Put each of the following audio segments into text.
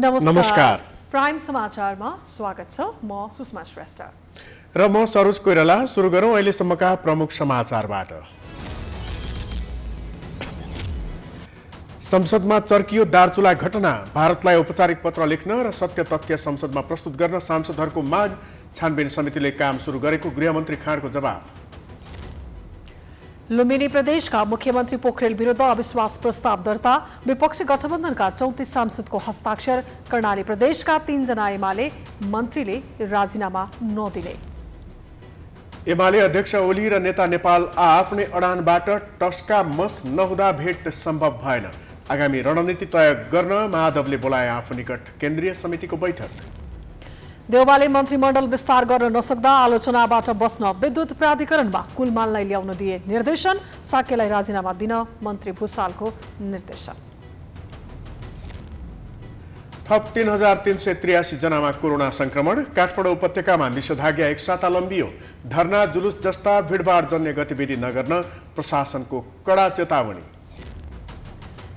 नमस्कार प्राइम समाचारमा स्वागत छ म सुषमा श्रेष्ठ र म सरोज कोइराला सुरु गरौँ अहिलेसम्मका प्रमुख समाचारबाट संसदमा चर्कियो दार्चुला घटना भारतलाई औपचारिक पत्र लेख्न र सत्य तथ्य संसदमा प्रस्तुत गर्न सांसदहरूको माग छानबिन समितिले काम सुरु गरेको गृहमन्त्री खाँडको जवाफ लुम्बिनी प्रदेशका मुख्यमन्त्री पोखरेल विरुद्ध अविश्वास प्रस्ताव दर्ता विपक्षी गठबन्धनका चौतिस सांसदको हस्ताक्षर कर्णाली प्रदेशका तीनजना एमाले मन्त्रीले राजीनामा नदिने एमाले अध्यक्ष ओली र नेता नेपाल आ आफ्नै अडानबाट टस्का मस नहुँदा भेट सम्भव भएन आगामी रणनीति तय गर्न माधवले बोलाए आफू निकट केन्द्रीय समितिको बैठक देउबाले मन्त्रीमण्डल विस्तार गर्न नसक्दा आलोचनाबाट बस्न विद्युत प्राधिकरणमा कुलमानलाई ल्याउन दिए निर्देशन साकेलाई राजीनामा दिन मन्त्री भूषालको निर्देशन थप तिन हजार तिन सय त्रियासी जनामा कोरोना संक्रमण काठमाडौँ उपत्यकामा निषेधाज्ञा एक साता लम्बियो धरना जुलुस जस्ता भिडभाड जन्य गतिविधि नगर्न प्रशासनको कडा चेतावनी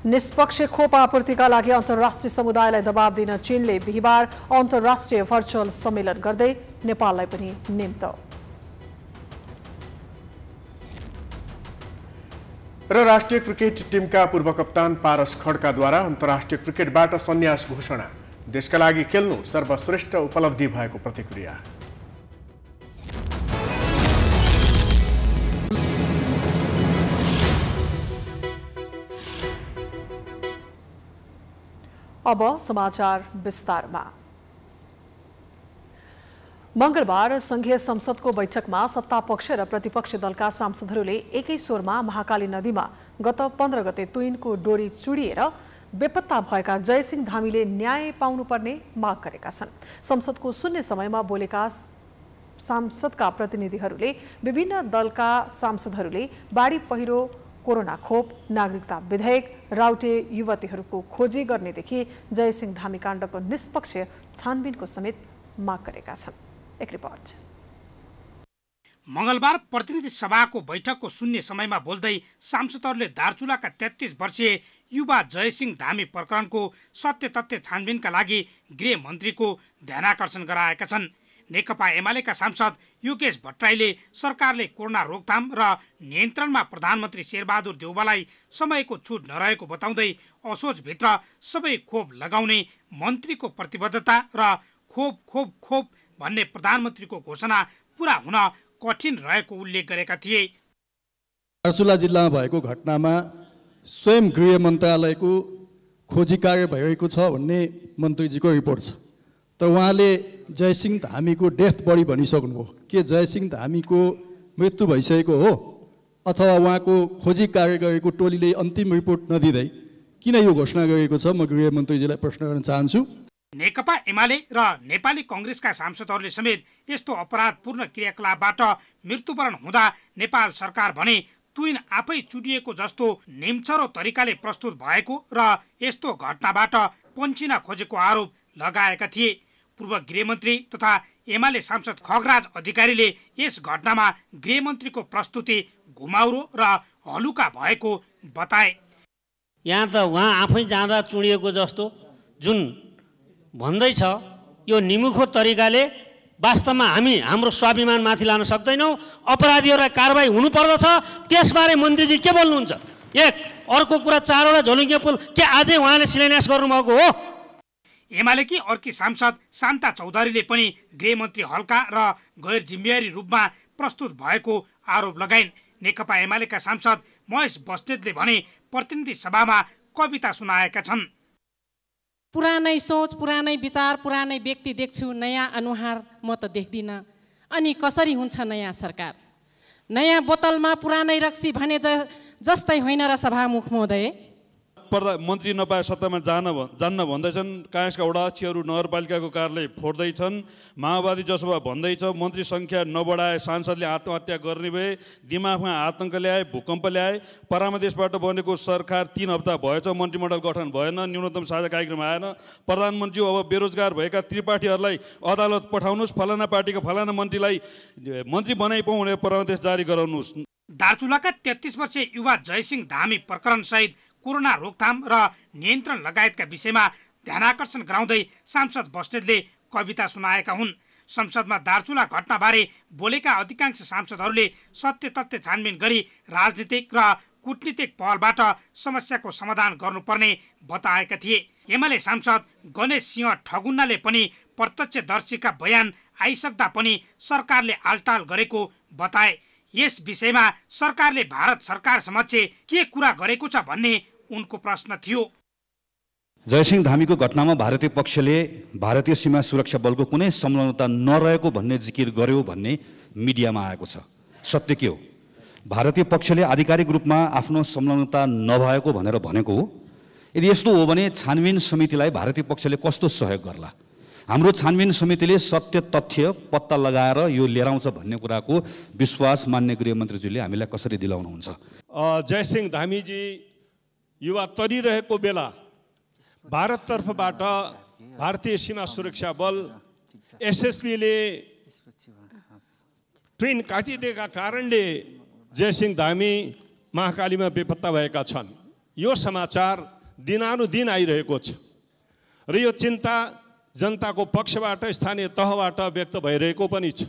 निष्पक्ष खोप आपूर्तिका लागि अन्तर्राष्ट्रिय समुदायलाई दबाव दिन चीनले बिहिबार अन्तर्राष्ट्रिय भर्चुअल सम्मेलन गर्दै नेपाललाई पनि निम्त र राष्ट्रिय क्रिकेट टिमका पूर्व कप्तान पारस खड्काद्वारा अन्तर्राष्ट्रिय क्रिकेटबाट सन्यास घोषणा देशका लागि खेल्नु सर्वश्रेष्ठ उपलब्धि भएको प्रतिक्रिया અબ સમાચાર વિસ્તારમાં મંગળવાર સંઘીય સંસદको बैठकमा सत्तापक्ष र प्रतिपक्ष दलका सांसदहरूले एकै स्वरमा महाकाली नदीमा गत पन्ध्र गते तुइनको डोरी चुडिएर बेपत्ता भएका जयसिंह धामीले न्याय पाउनुपर्ने माग गरेका छन् संसदको शून्य समयमा बोलेका सांसदका प्रतिनिधिहरूले विभिन्न दलका सांसदहरूले बाढी पहिरो कोरोना खोप नागरिकता विधेयक राउटे युवतीहरूको खोजी गर्नेदेखि जयसिंह धामीकाण्डको निष्पक्ष छानबिनको समेत माग गरेका छन् एक रिपोर्ट मङ्गलबार प्रतिनिधि सभाको बैठकको शून्य समयमा बोल्दै सांसदहरूले दार्चुलाका तेत्तिस वर्षीय युवा जयसिंह धामी प्रकरणको सत्य तथ्य छानबिनका लागि गृह मन्त्रीको ध्यानाकर्षण गराएका छन् नेकपा एमालेका सांसद युकेश भट्टराईले सरकारले कोरोना रोकथाम र नियन्त्रणमा प्रधानमन्त्री शेरबहादुर देउवालाई समयको छुट नरहेको बताउँदै असोजभित्र सबै खोप लगाउने मन्त्रीको प्रतिबद्धता र खोप खोप खोप भन्ने प्रधानमन्त्रीको घोषणा पुरा हुन कठिन रहेको उल्लेख गरेका थिए दार्चुला जिल्लामा भएको घटनामा स्वयं गृह मन्त्रालयको खोजी कार्य भइरहेको छ भन्ने मन्त्रीजीको रिपोर्ट छ त उहाँले जयसिंह धामीको डेथ बढी भनिसक्नुभयो के जयसिंह धामीको मृत्यु भइसकेको हो अथवा उहाँको खोजी कार्य गरेको टोलीले अन्तिम रिपोर्ट नदिँदै किन यो घोषणा गरेको छ म गृहमन्त्रीजीलाई प्रश्न गर्न चाहन्छु नेकपा एमाले र नेपाली कङ्ग्रेसका सांसदहरूले समेत यस्तो अपराधपूर्ण क्रियाकलापबाट मृत्युवरण हुँदा नेपाल सरकार भने तुइन आफै चुडिएको जस्तो निम्चरो तरिकाले प्रस्तुत भएको र यस्तो घटनाबाट पन्चिन खोजेको आरोप लगाएका थिए पूर्व गृहमन्त्री तथा एमाले सांसद खगराज अधिकारीले यस घटनामा गृहमन्त्रीको प्रस्तुति घुमाउरो र हलुका भएको बताए यहाँ त उहाँ आफै जाँदा चुडिएको जस्तो जुन भन्दैछ यो निमुखो तरिकाले वास्तवमा हामी हाम्रो स्वाभिमान माथि लान सक्दैनौँ अपराधीहरूलाई कारवाही हुनुपर्दछ त्यसबारे मन्त्रीजी के बोल्नुहुन्छ एक अर्को कुरा चारवटा झोलुङ्गे पुल के आजै उहाँले शिलान्यास गर्नुभएको हो एमालेकी अर्की सांसद शान्ता चौधरीले पनि गृहमन्त्री हल्का र गैर जिम्मेवारी रूपमा प्रस्तुत भएको आरोप लगाइन् नेकपा एमालेका सांसद महेश बस्नेतले भने प्रतिनिधि सभामा कविता सुनाएका छन् पुरानै सोच पुरानै विचार पुरानै व्यक्ति देख्छु नयाँ अनुहार म त देख्दिनँ अनि कसरी हुन्छ नयाँ सरकार नयाँ बोतलमा पुरानै रक्सी भने जस्तै होइन र सभामुख महोदय पर्दा मन्त्री नपाए सत्तामा जान जान्न भन्दैछन् काङ्ग्रेसका वडाध्यक्षहरू नगरपालिकाको कार्यालय फोड्दैछन् माओवादी जसोभा भन्दैछ मन्त्री सङ्ख्या नबढाए सांसदले आत्महत्या गर्ने भए दिमागमा आतङ्क ल्याए भूकम्प ल्याए परामदेशबाट बनेको सरकार तिन हप्ता भएछ मन्त्रीमण्डल गठन भएन न्यूनतम साझा कार्यक्रम आएन प्रधानमन्त्री अब बेरोजगार भएका त्रिपाठीहरूलाई अदालत पठाउनुहोस् फलाना पार्टीको फलाना मन्त्रीलाई मन्त्री बनाइ भनेर परामदेश जारी गराउनुहोस् दार्चुलाका तेत्तिस वर्षीय युवा जयसिंह धामी प्रकरणसहित कोरोना रोकथाम र नियन्त्रण लगायतका विषयमा ध्यान आकर्षण गराउँदै सांसद बस्नेतले कविता सुनाएका हुन् संसदमा दार्चुला घटनाबारे बोलेका अधिकांश सांसदहरूले सत्य तथ्य छानबिन गरी राजनीतिक र कुटनीतिक पहलबाट समस्याको समाधान गर्नुपर्ने बताएका थिए एमाले सांसद गणेश सिंह ठगुन्नाले पनि प्रत्यक्षदर्शीका बयान आइसक्दा पनि सरकारले आलटाल गरेको बताए यस विषयमा सरकारले भारत सरकार समक्ष के कुरा गरेको छ भन्ने उनको प्रश्न थियो जयसिंह धामीको घटनामा भारतीय पक्षले भारतीय सीमा सुरक्षा बलको कुनै संलग्नता नरहेको भन्ने जिकिर गर्यो भन्ने मिडियामा आएको छ सत्य के हो भारतीय पक्षले आधिकारिक रूपमा आफ्नो संलग्नता नभएको भनेर भनेको हो यदि यस्तो हो भने छानबिन समितिलाई भारतीय पक्षले कस्तो सहयोग गर्ला हाम्रो छानबिन समितिले सत्य तथ्य पत्ता लगाएर यो लिएर आउँछ भन्ने कुराको विश्वास मान्य गृहमन्त्रीज्यूले हामीलाई कसरी दिलाउनुहुन्छ जयसिंह धामीजी युवा तरिरहेको बेला भारततर्फबाट भारतीय सीमा सुरक्षा बल एसएसबीले ट्रेन काटिदिएका कारणले जयसिंह धामी महाकालीमा बेपत्ता भएका छन् यो समाचार दिनानुदिन आइरहेको छ र यो चिन्ता जनताको पक्षबाट स्थानीय तहबाट व्यक्त भइरहेको पनि छ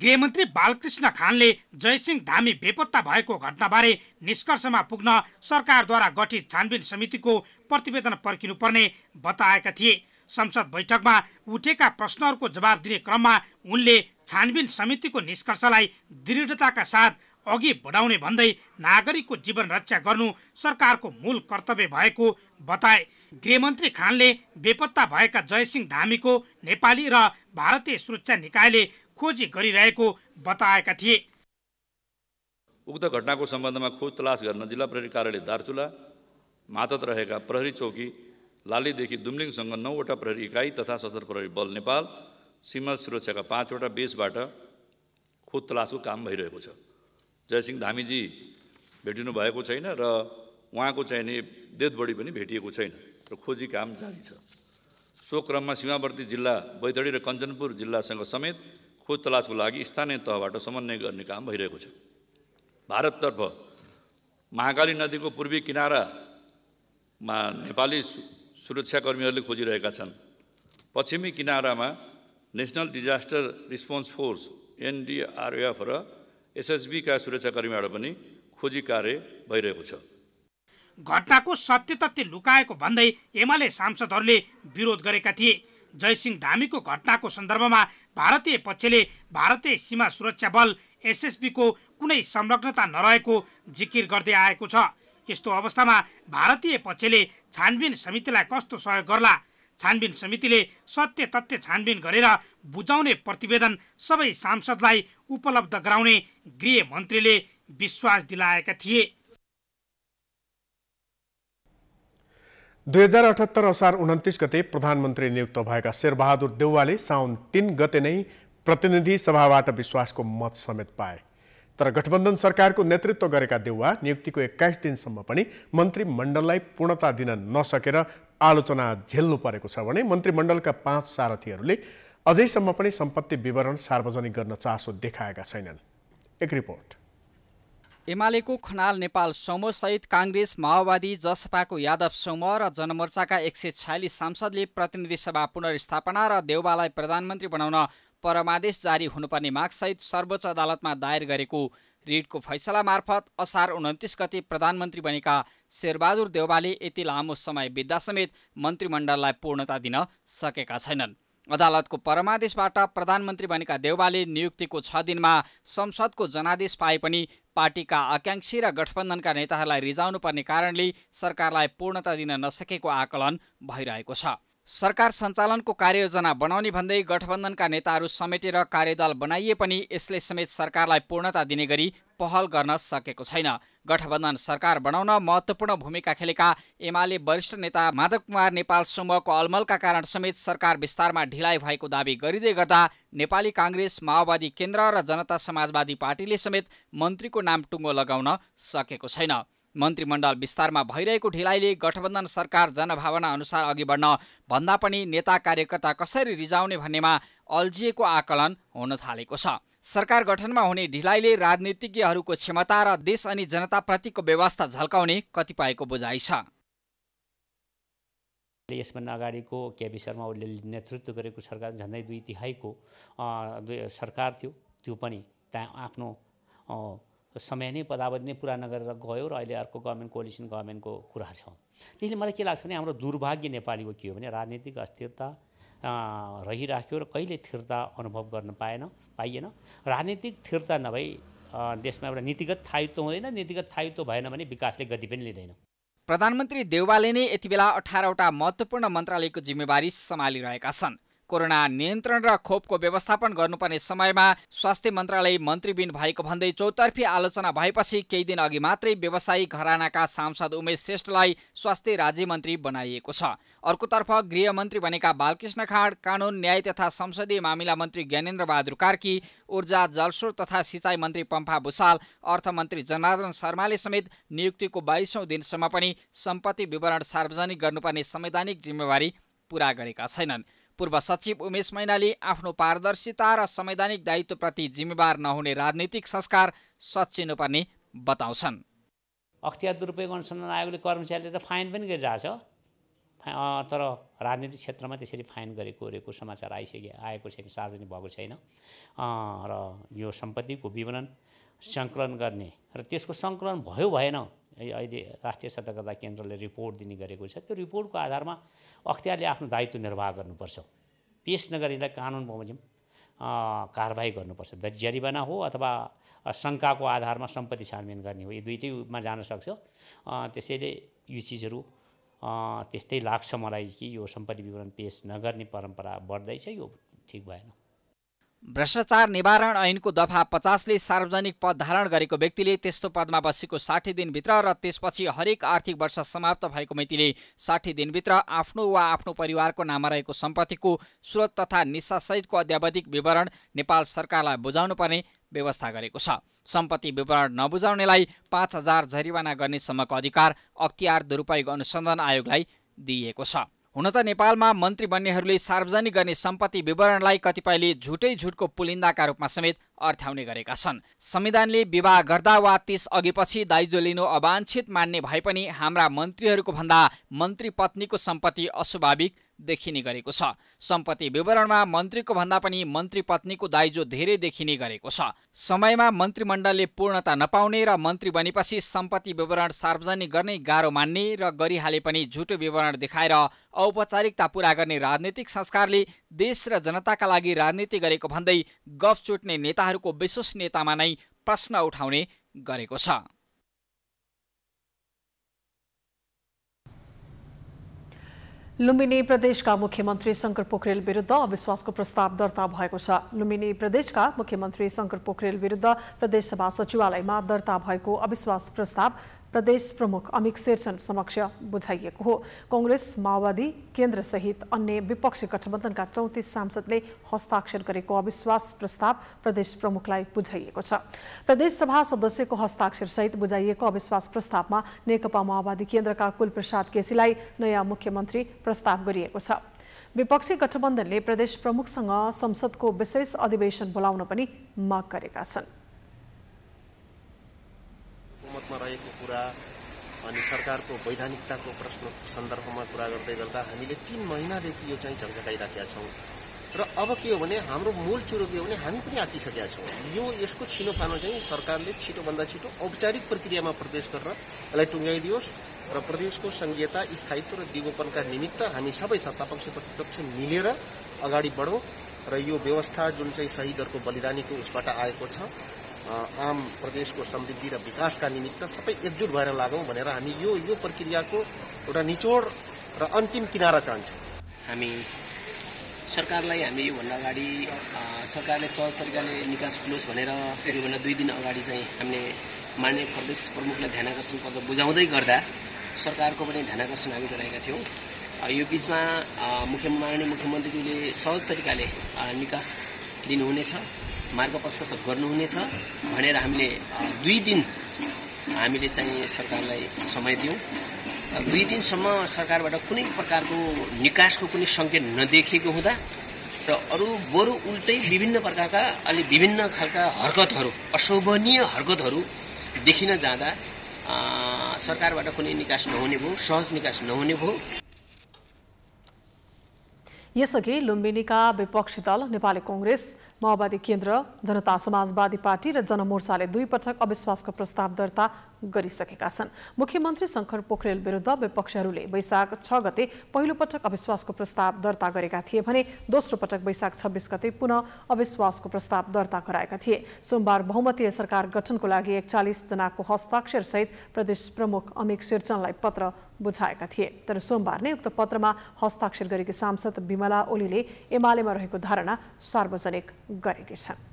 गृहमन्त्री बालकृष्ण खानले जयसिंह धामी बेपत्ता भएको घटनाबारे निष्कर्षमा पुग्न सरकारद्वारा गठित छानबिन समितिको प्रतिवेदन पर्खिनुपर्ने बताएका थिए संसद बैठकमा उठेका प्रश्नहरूको जवाब दिने क्रममा उनले छानबिन समितिको निष्कर्षलाई दृढताका साथ अघि बढाउने भन्दै नागरिकको जीवन रक्षा गर्नु सरकारको मूल कर्तव्य भएको बताए गृहमन्त्री खानले बेपत्ता भएका जयसिंह धामीको नेपाली र भारतीय सुरक्षा निकायले खोजी गरिरहेको बताएका थिए उक्त घटनाको सम्बन्धमा खोज तलास गर्न जिल्ला प्रहरी कार्यालय दार्चुला मातत रहेका प्रहरी चौकी लालीदेखि दुम्लिङसँग नौवटा प्रहरी इकाइ तथा सशस्त्र प्रहरी बल नेपाल सीमा सुरक्षाका पाँचवटा बेसबाट खोज तलासको काम भइरहेको छ जयसिंह धामीजी भेटिनु भएको छैन र उहाँको चाहिने डेथ बडी पनि भेटिएको छैन र खोजी काम जारी छ सो क्रममा सीमावर्ती जिल्ला बैतडी र कञ्चनपुर जिल्लासँग समेत खोज तलासको लागि स्थानीय तहबाट समन्वय गर्ने काम भइरहेको छ भारततर्फ महाकाली नदीको पूर्वी किनारामा नेपाली सुरक्षाकर्मीहरूले खोजिरहेका छन् पश्चिमी किनारामा national disaster response force NDRF र एसएसबीका सुरक्षाकर्मीबाट पनि खोजी कार्य भइरहेको छ घटनाको सत्य तथ्य लुकाएको भन्दै एमाले सांसदहरूले विरोध गरेका थिए जयसिंह धामीको घटनाको सन्दर्भमा भारतीय पक्षले भारतीय सीमा सुरक्षा बल एसएसबीको कुनै संलग्नता नरहेको जिकिर गर्दै आएको छ यस्तो अवस्थामा भारतीय पक्षले छानबिन समितिलाई कस्तो सहयोग गर्ला छानबिन समितिले सत्य तथ्य छानबिन गरेर बुझाउने प्रतिवेदन सबै सांसदलाई उपलब्ध गराउने गृह मन्त्रीले विश्वास दिलाएका थिए दुई हजार अठहत्तर असार उन्तिस गते प्रधानमन्त्री नियुक्त भएका शेरबहादुर देउवाले साउन तिन गते नै प्रतिनिधि सभाबाट विश्वासको मत समेत पाए तर गठबन्धन सरकारको नेतृत्व गरेका देउवा नियुक्तिको एक्काइस दिनसम्म पनि मन्त्रीमण्डललाई पूर्णता दिन नसकेर आलोचना झेल्नु परेको छ भने मन्त्रीमण्डलका पाँच सारथीहरूले अझैसम्म पनि सम्पत्ति विवरण सार्वजनिक गर्न चासो देखाएका छैनन् एक रिपोर्ट एमालेको खनाल नेपाल सहित काङ्ग्रेस माओवादी जसपाको यादव समूह र जनमोर्चाका एक सय छयालिस सांसदले प्रतिनिधि सभा पुनर्स्थापना र देउबालाई प्रधानमन्त्री बनाउन परमादेश जारी हुनुपर्ने मागसहित सर्वोच्च अदालतमा दायर गरेको रिटको फैसला मार्फत असार उन्तिस गते प्रधानमन्त्री बनेका शेरबहादुर देउबाले यति लामो समय समेत मन्त्रीमण्डललाई पूर्णता दिन सकेका छैनन् अदालतको परमादेशबाट प्रधानमन्त्री बनेका देउबाले नियुक्तिको छ दिनमा संसदको जनादेश पाए पनि पार्टीका आकाङ्क्षी र गठबन्धनका नेताहरूलाई रिजाउनुपर्ने कारणले सरकारलाई पूर्णता दिन नसकेको आकलन भइरहेको छ सरकार सञ्चालनको कार्ययोजना बनाउने भन्दै गठबन्धनका नेताहरू समेटेर कार्यदल बनाइए पनि यसले समेत सरकारलाई पूर्णता दिने गरी पहल गर्न सकेको छैन गठबन्धन सरकार बनाउन महत्त्वपूर्ण भूमिका खेलेका एमाले वरिष्ठ नेता माधव कुमार नेपाल समूहको अलमलका कारण समेत सरकार विस्तारमा ढिलाइ भएको दावी गरिँदै गर्दा नेपाली काङ्ग्रेस माओवादी केन्द्र र जनता समाजवादी पार्टीले समेत मन्त्रीको नाम टुङ्गो लगाउन सकेको छैन मन्त्रीमण्डल विस्तारमा भइरहेको ढिलाइले गठबन्धन सरकार जनभावना अनुसार अघि बढ्न भन्दा पनि नेता कार्यकर्ता कसरी रिजाउने भन्नेमा अल्झिएको आकलन हुन थालेको छ सरकार गठनमा हुने ढिलाइले राजनीतिज्ञहरूको क्षमता र देश अनि जनताप्रतिको व्यवस्था झल्काउने कतिपयको बुझाइ छ यसभन्दा अगाडिको केपी शर्मा ओलीले नेतृत्व गरेको सरकार झन्डै दुई तिहाईको सरकार थियो त्यो पनि त्यहाँ आफ्नो समय नै पदावधि नै पुरा नगरेर गयो र अहिले अर्को गभर्मेन्ट कोलिसन गभर्मेन्टको कुरा छ त्यसले मलाई के लाग्छ भने हाम्रो दुर्भाग्य नेपालीको के हो भने राजनीतिक अस्थिरता रहिराख्यो र कहिले स्थिरता अनुभव गर्न पाएन पाइएन राजनीतिक स्थिरता नभई देशमा एउटा नीतिगत थायित्व हुँदैन नीतिगत थायित्व भएन भने विकासले गति पनि लिँदैन प्रधानमन्त्री देउवाले नै यति बेला अठारवटा महत्त्वपूर्ण मन्त्रालयको जिम्मेवारी सम्हालिरहेका छन् कोरोना नियन्त्रण र खोपको व्यवस्थापन गर्नुपर्ने समयमा स्वास्थ्य मन्त्रालय मन्त्रीबिन भएको भन्दै चौतर्फी आलोचना भएपछि केही दिन अघि मात्रै व्यवसायी घरानाका सांसद उमेश श्रेष्ठलाई स्वास्थ्य राज्य मन्त्री बनाइएको छ अर्कोतर्फ गृहमन्त्री बनेका बालकृष्ण खाँड कानुन न्याय तथा संसदीय मामिला मन्त्री ज्ञानेन्द्र बहादुर कार्की ऊर्जा जलस्रोत तथा सिँचाइ मन्त्री पम्फा भूषाल अर्थमन्त्री जनार्दन शर्माले समेत नियुक्तिको बाइसौँ दिनसम्म पनि सम्पत्ति विवरण सार्वजनिक गर्नुपर्ने संवैधानिक जिम्मेवारी पुरा गरेका छैनन् पूर्व सचिव उमेश मैनाली आफ्नो पारदर्शिता र संवैधानिक दायित्वप्रति जिम्मेवार नहुने राजनीतिक संस्कार सचिनुपर्ने बताउँछन् अख्तियार दुरुपयोग अनुसन्धान आयोगले कर्मचारीले त फाइन पनि गरिरहेछ तर राजनीतिक क्षेत्रमा त्यसरी फाइन गरेको रेको समाचार आइसके आएको छैन सार्वजनिक भएको छैन र यो सम्पत्तिको विवरण सङ्कलन गर्ने र त्यसको सङ्कलन भयो भएन अहिले राष्ट्रिय सतर्कता केन्द्रले रिपोर्ट दिने गरेको छ त्यो रिपोर्टको आधारमा अख्तियारले आफ्नो दायित्व निर्वाह गर्नुपर्छ पेस नगरीलाई कानुन बमोजिम कारवाही गर्नुपर्छ जरिवाना हो अथवा शङ्काको आधारमा सम्पत्ति छानबिन गर्ने हो यो दुइटैमा जान सक्छ त्यसैले यो चिजहरू त्यस्तै लाग्छ मलाई कि यो सम्पत्ति विवरण पेस नगर्ने परम्परा बढ्दैछ यो ठिक भएन भ्रष्टाचार निवारण ऐनको दफा पचासले सार्वजनिक पद धारण गरेको व्यक्तिले त्यस्तो पदमा बसेको साठी दिनभित्र र त्यसपछि हरेक आर्थिक वर्ष समाप्त भएको मितिले साठी दिनभित्र आफ्नो वा आफ्नो परिवारको नाममा रहेको सम्पत्तिको स्रोत तथा निस्सासहितको अध्यावधिक विवरण नेपाल सरकारलाई बुझाउनुपर्ने व्यवस्था गरेको छ सम्पत्ति विवरण नबुझाउनेलाई पाँच हजार जरिवाना गर्नेसम्मको अधिकार अख्तियार दुरुपयोग अनुसन्धान आयोगलाई दिइएको छ हुन त नेपालमा मन्त्री बन्नेहरूले सार्वजनिक गर्ने सम्पत्ति विवरणलाई कतिपयले झुटै झुटको पुलिन्दाका रूपमा समेत अर्थ्याउने गरेका छन् संविधानले विवाह गर्दा वा त्यस अघिपछि दाइजो लिनु अवांछित मान्ने भए पनि हाम्रा मन्त्रीहरूको भन्दा मन्त्री पत्नीको सम्पत्ति अस्वाभाविक देखिने गरेको छ सम्पत्ति विवरणमा मन्त्रीको भन्दा पनि मन्त्री पत्नीको दाइजो धेरै देखिने गरेको छ समयमा मन्त्रीमण्डलले पूर्णता नपाउने र मन्त्री बनेपछि सम्पत्ति विवरण सार्वजनिक गर्ने गाह्रो मान्ने र गरिहाले पनि झुटो विवरण देखाएर औपचारिकता पूरा गर्ने राजनीतिक संस्कारले देश र जनताका लागि राजनीति गरेको भन्दै गफ चुट्ने नेताहरूको विश्वसनीयतामा नै प्रश्न उठाउने गरेको छ लुम्बिनी प्रदेशका मुख्यमन्त्री शङ्कर पोखरेल विरुद्ध अविश्वासको प्रस्ताव दर्ता भएको छ लुम्बिनी प्रदेशका मुख्यमन्त्री शङ्कर पोखरेल विरुद्ध प्रदेशसभा सचिवालयमा दर्ता भएको अविश्वास प्रस्ताव प्रदेश प्रमुख अमित शेरसन समक्ष बुझाइएको हो कङ्ग्रेस माओवादी केन्द्रसहित अन्य विपक्षी गठबन्धनका चौतिस सांसदले हस्ताक्षर गरेको अविश्वास प्रस्ताव प्रदेश प्रमुखलाई बुझाइएको छ प्रदेशसभा सदस्यको हस्ताक्षरसहित बुझाइएको अविश्वास प्रस्तावमा नेकपा माओवादी केन्द्रका कुलप्रसाद केसीलाई नयाँ मुख्यमन्त्री प्रस्ताव गरिएको छ विपक्षी गठबन्धनले प्रदेश प्रमुखसँग संसदको विशेष अधिवेशन बोलाउन पनि माग गरेका छन् रहेको कुरा अनि सरकारको वैधानिकताको प्रश्नको सन्दर्भमा कुरा गर्दै गर्दा हामीले तीन महिनादेखि यो चाहिँ झकझकाइराखेका छौँ र अब के हो भने हाम्रो मूल चुरो के हो भने हामी पनि आँकिसकेका छौँ यो यसको छिनोफानो चाहिँ सरकारले छिटोभन्दा छिटो औपचारिक प्रक्रियामा प्रवेश गरेर यसलाई टुङ्गाइदियोस् र प्रदेशको संघीयता स्थायित्व र दिगोपनका निमित्त हामी सबै सत्तापक्ष प्रतिपक्ष मिलेर अगाडि बढौँ र यो व्यवस्था जुन चाहिँ शहीदहरूको बलिदानीको उसबाट आएको छ आम प्रदेशको समृद्धि र विकासका निमित्त सबै एकजुट भएर लागौँ भनेर हामी यो यो प्रक्रियाको एउटा निचोड र अन्तिम किनारा चाहन्छौँ हामी सरकारलाई हामी योभन्दा अगाडि सरकारले सहज तरिकाले निकास खुलोस् भनेर योभन्दा दुई दिन अगाडि चाहिँ हामीले मान्य प्रदेश प्रमुखलाई ध्यान आकर्षण गर्दा बुझाउँदै गर्दा सरकारको पनि ध्यान आकर्षण हामी गराएका थियौँ यो बिचमा मुख्य माननीय मुख्यमन्त्रीजीले सहज तरिकाले निकास दिनुहुनेछ मार्ग प्रशस्त गर्नुहुनेछ भनेर हामीले दुई दिन हामीले चाहिँ सरकारलाई समय दियौँ दुई दिनसम्म सरकारबाट कुनै प्रकारको निकासको कुनै सङ्केत नदेखिएको हुँदा र अरू बरु उल्टै विभिन्न प्रकारका अलि विभिन्न खालका हरकतहरू अशोभनीय हरकतहरू देखिन जाँदा सरकारबाट कुनै निकास नहुने भयो सहज निकास नहुने भयो यसअघि लुम्बिनीका विपक्षी दल नेपाली कङ्ग्रेस माओवादी केन्द्र जनता समाजवादी पार्टी र जनमोर्चाले दुई पटक अविश्वासको प्रस्ताव दर्ता गरिसकेका छन् मुख्यमन्त्री शङ्कर पोखरेल विरुद्ध विपक्षहरूले वैशाख छ गते पहिलो पटक अविश्वासको प्रस्ताव दर्ता गरेका थिए भने दोस्रो पटक वैशाख छब्बिस गते पुनः अविश्वासको प्रस्ताव दर्ता गराएका थिए सोमबार बहुमतीय सरकार गठनको लागि एकचालिसजनाको हस्ताक्षरसहित प्रदेश प्रमुख अमित शेरचनलाई पत्र बुझाएका थिए तर सोमबार नै उक्त पत्रमा हस्ताक्षर गरेकी सांसद विमला ओलीले एमालेमा रहेको धारणा सार्वजनिक गरेकी छन्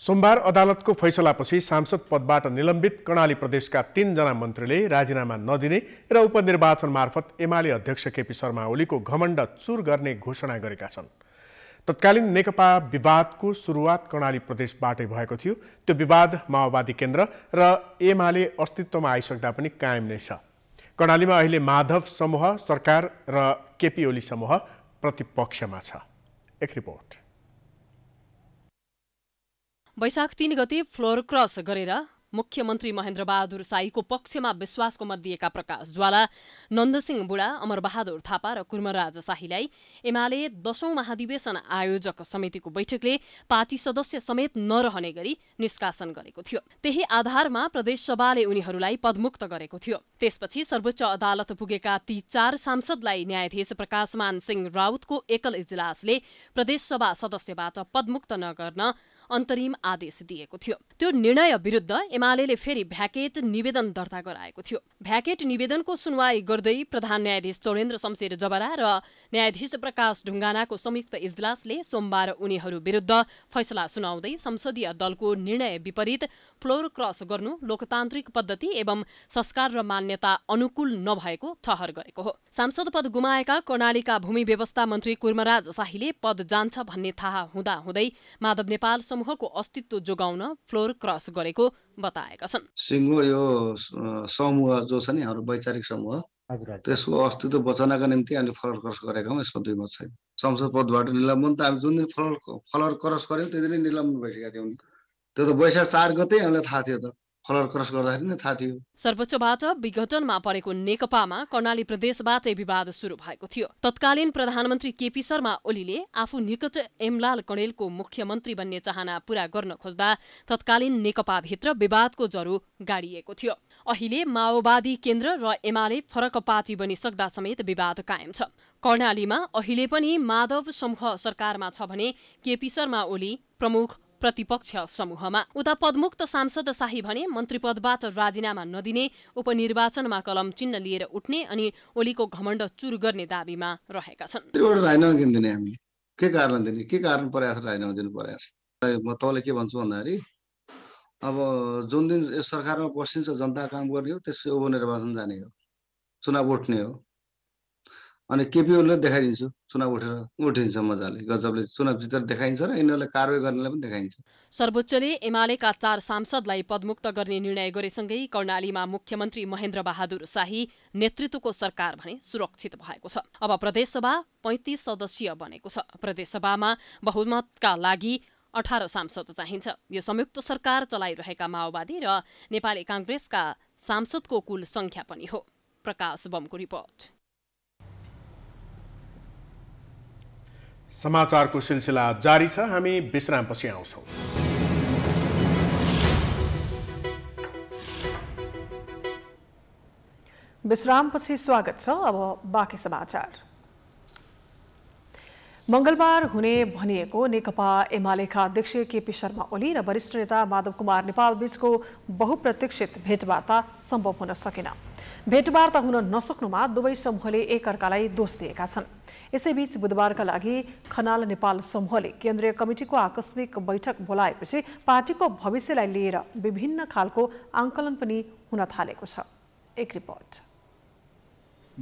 सोमबार अदालतको फैसलापछि सांसद पदबाट निलम्बित कर्णाली प्रदेशका तीनजना मन्त्रीले राजीनामा नदिने र उपनिर्वाचन मार्फत एमाले अध्यक्ष केपी शर्मा ओलीको घमण्ड चुर गर्ने घोषणा गरेका छन् तत्कालीन नेकपा विवादको सुरुवात कर्णाली प्रदेशबाटै भएको थियो त्यो विवाद माओवादी केन्द्र र एमाले अस्तित्वमा आइसक्दा पनि कायम नै छ कर्णालीमा अहिले माधव समूह सरकार र केपी ओली समूह प्रतिपक्षमा छ एक रिपोर्ट वैशाख तीन गते फ्लोर क्रस गरेर मुख्यमन्त्री बहादुर साईको पक्षमा विश्वासको मत दिएका प्रकाश ज्वाला नन्दसिंह बुढा अमरबहादुर थापा र कुर्मराज शाहीलाई एमाले दशौं महाधिवेशन आयोजक समितिको बैठकले पार्टी सदस्य समेत नरहने गरी निष्कासन गरेको थियो त्यही आधारमा प्रदेशसभाले उनीहरूलाई पदमुक्त गरेको थियो त्यसपछि सर्वोच्च अदालत पुगेका ती चार सांसदलाई न्यायाधीश प्रकाशमान सिंह राउतको एकल इजलासले प्रदेशसभा सदस्यबाट पदमुक्त नगर्न अन्तरिम आदेश दिएको थियो त्यो निर्णय विरुद्ध एमाले फेरि भ्याकेट निवेदन दर्ता गराएको थियो भ्याकेट निवेदनको सुनवाई गर्दै प्रधान न्यायाधीश चौरेन्द्र शमशेर जबरा र न्यायाधीश प्रकाश ढुङ्गानाको संयुक्त इजलासले सोमबार उनीहरू विरुद्ध फैसला सुनाउँदै संसदीय दलको निर्णय विपरीत फ्लोर क्रस गर्नु लोकतान्त्रिक पद्धति एवं संस्कार र मान्यता अनुकूल नभएको ठहर गरेको हो सांसद पद गुमाएका कर्णालीका भूमि व्यवस्था मन्त्री कुर्मराज शाहीले पद जान्छ भन्ने थाहा हुँदा हुँदै माधव नेपाल समूहको अस्तित्व जोगाउन फ्लोर क्रस गरेको बताएका छन् सिङ्गो यो समूह जो छ नि हाम्रो वैचारिक समूह त्यसको अस्तित्व बचाउनका निम्ति हामीले फ्लोर क्रस गरेका हौँ यसमा दुई मत छैन संसद पदबाट निलम्बन त हामी जुन दिन फ्लोर फ्लोर क्रस गऱ्यौँ त्यति नै निलम्बन भइसकेका थियौँ त्यो त वैशाख चार गते हामीलाई थाहा थियो त फलर क्रस गर्दाखेरि नै सर्वोच्चबाट विघटनमा परेको नेकपामा कर्णाली प्रदेशबाटै विवाद सुरु भएको थियो तत्कालीन प्रधानमन्त्री केपी शर्मा ओलीले आफू निकट एमलाल कणेलको मुख्यमन्त्री बन्ने चाहना पूरा गर्न खोज्दा तत्कालीन नेकपाभित्र विवादको जरो गाडिएको थियो अहिले माओवादी केन्द्र र एमाले फरक पार्टी बनिसक्दा समेत विवाद कायम छ कर्णालीमा अहिले पनि माधव समूह सरकारमा छ भने केपी शर्मा ओली प्रमुख प्रतिपक्ष समूहमा उता पदमुक्त सांसद शाही भने मन्त्री पदबाट राजीनामा नदिने उपनिर्वाचनमा कलम चिन्ह लिएर उठ्ने अनि ओलीको घमण्ड चुर गर्ने दावीमा रहेका छन् के कारण दिने के कारण राजीनामा दिनु छ म तपाईँलाई के भन्छु भन्दाखेरि अब जुन दिन सरकारमा बसिन्छ जनता काम गर्ने हो त्यसपछि उपनिर्वाचन जाने हो चुनाव उठ्ने हो अनि केपिओलाई देखाइदिन्छु चुनाव उठेर उठिन्छ मजाले गजबले चुनाव जितेर देखाइन्छ र यिनीहरूलाई कारवाही गर्नेलाई पनि देखाइन्छ सर्वोच्चले एमालेका चार सांसदलाई पदमुक्त गर्ने निर्णय गरेसँगै कर्णालीमा मुख्यमन्त्री महेन्द्र बहादुर शाही नेतृत्वको सरकार भने सुरक्षित भएको छ अब प्रदेशसभा पैँतिस सदस्यीय बनेको छ प्रदेशसभामा बहुमतका लागि अठार सांसद चाहिन्छ यो संयुक्त सरकार चलाइरहेका माओवादी र नेपाली काङ्ग्रेसका सांसदको कुल सङ्ख्या पनि हो प्रकाश बमको रिपोर्ट समाचारको सिलसिला जारी छ हामी विश्रामपछि आउँछौँ विश्रामपछि स्वागत छ अब बाँकी समाचार मंगलबार हुने भनिएको नेकपा एमालेका अध्यक्ष केपी शर्मा ओली र वरिष्ठ नेता माधव कुमार नेपाल बीचको बहुप्रतीक्षित भेटवार्ता सम्भव हुन सकेन भेटवार्ता हुन नसक्नुमा दुवै समूहले एकअर्कालाई दोष दिएका छन् यसैबीच बुधबारका लागि खनाल नेपाल समूहले केन्द्रीय कमिटिको आकस्मिक बैठक बोलाएपछि पार्टीको भविष्यलाई लिएर विभिन्न खालको आंकलन पनि हुन थालेको छ एक रिपोर्ट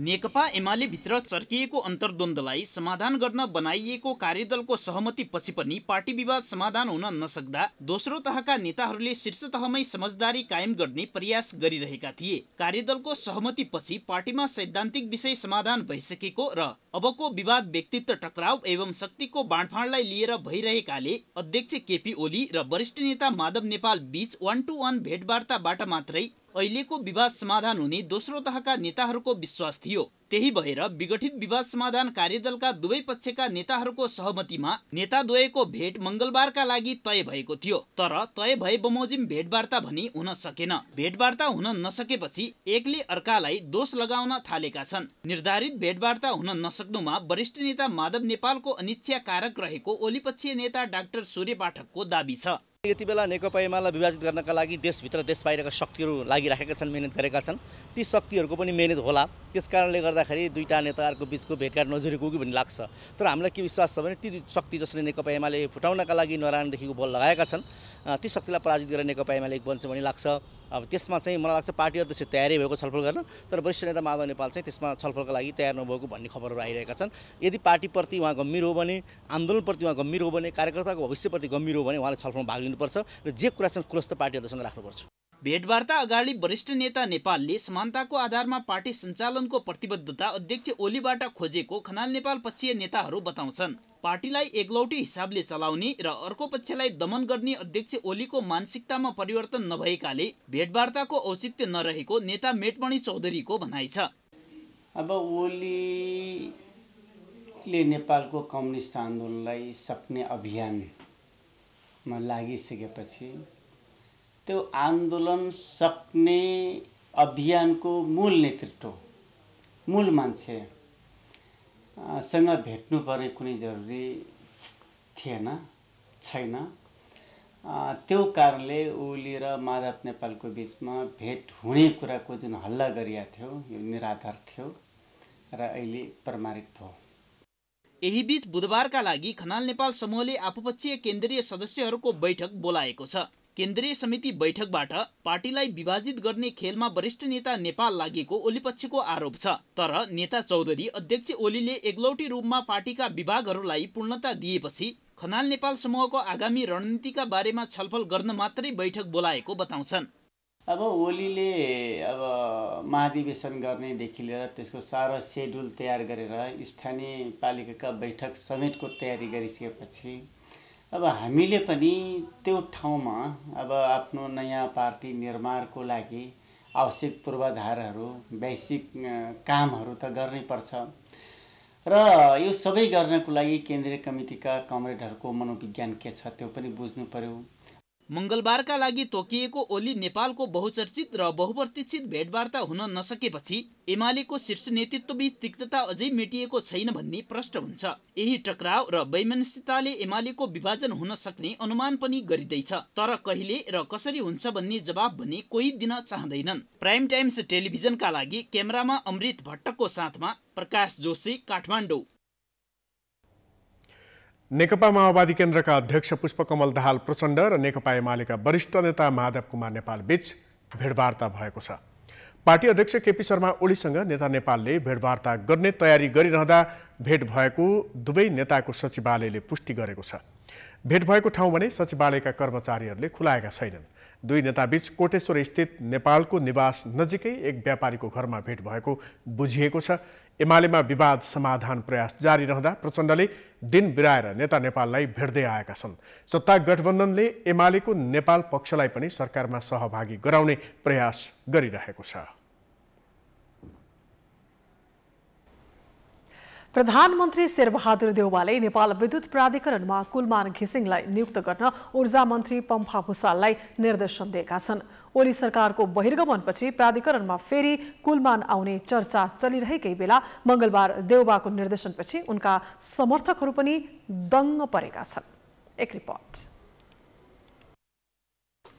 नेकपा भित्र चर्किएको अन्तर्द्वन्द्वलाई समाधान गर्न बनाइएको कार्यदलको सहमतिपछि पनि पार्टी विवाद समाधान हुन नसक्दा दोस्रो तहका नेताहरूले शीर्ष तहमै समझदारी कायम गर्ने प्रयास गरिरहेका थिए कार्यदलको सहमतिपछि पार्टीमा सैद्धान्तिक विषय समाधान भइसकेको र अबको विवाद व्यक्तित्व टकराव एवं शक्तिको बाँडफाँडलाई लिएर भइरहेकाले अध्यक्ष केपी ओली र वरिष्ठ नेता माधव नेपाल बीच वान टू वान भेटवार्ताबाट मात्रै अहिलेको विवाद समाधान हुने दोस्रो तहका नेताहरूको विश्वास थियो त्यही भएर विघटित विवाद समाधान कार्यदलका दुवै पक्षका नेताहरूको सहमतिमा नेता द्वयको भेट मंगलबारका लागि तय भएको थियो तर तय भए बमोजिम भेटवार्ता भनी हुन सकेन भेटवार्ता हुन नसकेपछि एकले अर्कालाई दोष लगाउन थालेका छन् निर्धारित भेटवार्ता हुन नसक्नुमा वरिष्ठ नेता माधव नेपालको अनिच्छा कारक रहेको ओलीपक्षीय नेता डाक्टर सूर्य पाठकको दावी छ यति बेला नेकपा एमालाई विभाजित गर्नका लागि देशभित्र देश बाहिरका शक्तिहरू लागिराखेका छन् मिहिनेत गरेका छन् ती शक्तिहरूको पनि मिहिनेत होला त्यस कारणले गर्दाखेरि दुईवटा नेताहरूको बिचको भेटघाट नजुरेको कि भन्ने लाग्छ तर हामीलाई के विश्वास छ भने ती शक्ति जसले नेकपा एमाले फुटाउनका लागि नारायणदेखिको बल लगाएका छन् ती शक्तिलाई पराजित गरेर नेकपा एमाले बन्छ भन्ने लाग्छ अब त्यसमा चाहिँ मलाई लाग्छ पार्टी अध्यक्ष तयारै भएको छलफल गर्न तर वरिष्ठ नेता माधव नेपाल चाहिँ त्यसमा छलफलका लागि तयार नभएको भन्ने खबरहरू आइरहेका छन् यदि पार्टीप्रति उहाँ गम्भीर हो भने आन्दोलनप्रति उहाँ गम्भीर हो भने कार्यकर्ताको भविष्यप्रति गम्भीर हो भने उहाँले छलफलमा भाग लिनुपर्छ र जे कुरा छन् कुलस्त पार्टी अध्यक्षसँग राख्नुपर्छ भेटवार्ता अगाडि वरिष्ठ नेता नेपालले समानताको आधारमा पार्टी सञ्चालनको प्रतिबद्धता अध्यक्ष ओलीबाट खोजेको खनाल नेपाल पक्षीय नेताहरू बताउँछन् पार्टीलाई एकलौटी हिसाबले चलाउने र अर्को पक्षलाई दमन गर्ने अध्यक्ष ओलीको मानसिकतामा परिवर्तन नभएकाले भेटवार्ताको औचित्य नरहेको नेता मेटमणि चौधरीको भनाइ छ अब ओलीले नेपालको कम्युनिस्ट आन्दोलनलाई सक्ने अभियानमा लागिसकेपछि त्यो आन्दोलन सक्ने अभियानको मूल नेतृत्व मूल मान्छेसँग भेट्नुपर्ने कुनै जरुरी थिएन छैन त्यो कारणले ओली र माधव नेपालको बिचमा भेट हुने कुराको जुन हल्ला गरिएको थियो यो निराधार थियो र अहिले प्रमाणित भयो यही बीच बुधबारका लागि खनाल नेपाल समूहले आफूपक्षीय केन्द्रीय सदस्यहरूको बैठक बोलाएको छ केन्द्रीय समिति बैठकबाट पार्टीलाई विभाजित गर्ने खेलमा वरिष्ठ नेता नेपाल लागेको ओलीपक्षको आरोप छ तर नेता चौधरी अध्यक्ष ओलीले एकलौटी रूपमा पार्टीका विभागहरूलाई पूर्णता दिएपछि खनाल नेपाल समूहको आगामी रणनीतिका बारेमा छलफल गर्न मात्रै बैठक बोलाएको बताउँछन् अब ओलीले अब महाधिवेशन गर्नेदेखि लिएर त्यसको सारा सेड्युल तयार गरेर स्थानीय पालिकाका बैठक समेटको तयारी गरिसकेपछि अब हामीले पनि त्यो ठाउँमा अब आफ्नो नयाँ पार्टी निर्माणको लागि आवश्यक पूर्वाधारहरू वैश्विक कामहरू त गर्नैपर्छ र यो सबै गर्नको लागि केन्द्रीय कमिटीका कमरेडहरूको मनोविज्ञान के छ त्यो पनि बुझ्नु पऱ्यो मङ्गलबारका लागि तोकिएको ओली नेपालको बहुचर्चित र बहुप्रतीक्षित भेटवार्ता हुन नसकेपछि एमालेको शीर्ष नेतृत्वबीच तिक्तता अझै मेटिएको छैन भन्ने प्रश्न हुन्छ यही टकराव र वैमनस्यताले एमालेको विभाजन हुन सक्ने अनुमान पनि गरिँदैछ तर कहिले र कसरी हुन्छ भन्ने जवाब भने कोही दिन चाहँदैनन् प्राइम टाइम्स टेलिभिजनका लागि क्यामेरामा अमृत भट्टको साथमा प्रकाश जोशी काठमाडौँ नेकपा माओवादी केन्द्रका अध्यक्ष पुष्पकमल दाहाल प्रचण्ड र नेकपा एमालेका वरिष्ठ नेता माधव कुमार नेपाल बीच भेटवार्ता भएको छ पार्टी अध्यक्ष केपी शर्मा ओलीसँग नेता नेपालले भेटवार्ता गर्ने तयारी गरिरहँदा भेट भएको दुवै नेताको सचिवालयले पुष्टि गरेको छ भेट भएको ठाउँ भने सचिवालयका कर्मचारीहरूले खुलाएका छैनन् दुई नेताबीच कोटेश्वर स्थित नेपालको निवास नजिकै एक व्यापारीको घरमा भेट भएको बुझिएको छ एमालेमा विवाद समाधान प्रयास जारी रहँदा प्रचण्डले दिन बिराएर नेता नेपाललाई भेट्दै आएका छन् सत्ता गठबन्धनले एमालेको नेपाल पक्षलाई पनि सरकारमा सहभागी गराउने प्रयास गरिरहेको छ प्रधानमन्त्री शेरबहादुर देउवाले नेपाल विद्युत प्राधिकरणमा कुलमान घिसिङलाई नियुक्त गर्न ऊर्जा मन्त्री पम्फा भूषाललाई निर्देशन दिएका छन् ओली सरकारको बहिर्गमनपछि प्राधिकरणमा फेरि कुलमान आउने चर्चा चलिरहेकै बेला मंगलबार देउबाको निर्देशनपछि उनका समर्थकहरू पनि दङ्ग परेका छन् एक रिपोर्ट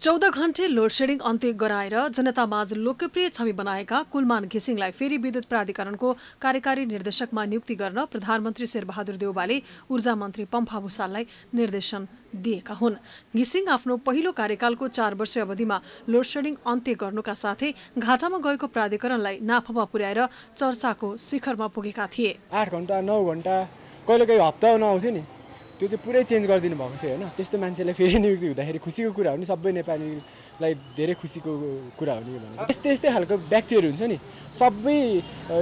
चौध घण्टे लोडसेडिङ अन्त्य गराएर जनतामाझ लोकप्रिय छवि बनाएका कुलमान घिसिङलाई फेरि विद्युत प्राधिकरणको कार्यकारी निर्देशकमा नियुक्ति गर्न प्रधानमन्त्री शेरबहादुर देउबाले ऊर्जा मन्त्री पम्फा भूषाललाई निर्देशन दिएका हुन् घिसिङ आफ्नो पहिलो कार्यकालको चार वर्ष अवधिमा लोडसेडिङ अन्त्य गर्नुका साथै घाटामा गएको प्राधिकरणलाई नाफामा पुर्याएर चर्चाको शिखरमा पुगेका थिए आठ घन्टा नौ घन्टा हप्ता नआउँथ्यो नि त्यो चाहिँ पुरै चेन्ज गरिदिनु भएको थियो होइन त्यस्तो मान्छेलाई फेरि नियुक्ति हुँदाखेरि खुसीको कुरा हो नि सबै नेपालीलाई धेरै खुसीको कुरा हो नि भनेर यस्तै यस्तै खालको व्यक्तिहरू हुन्छ नि सबै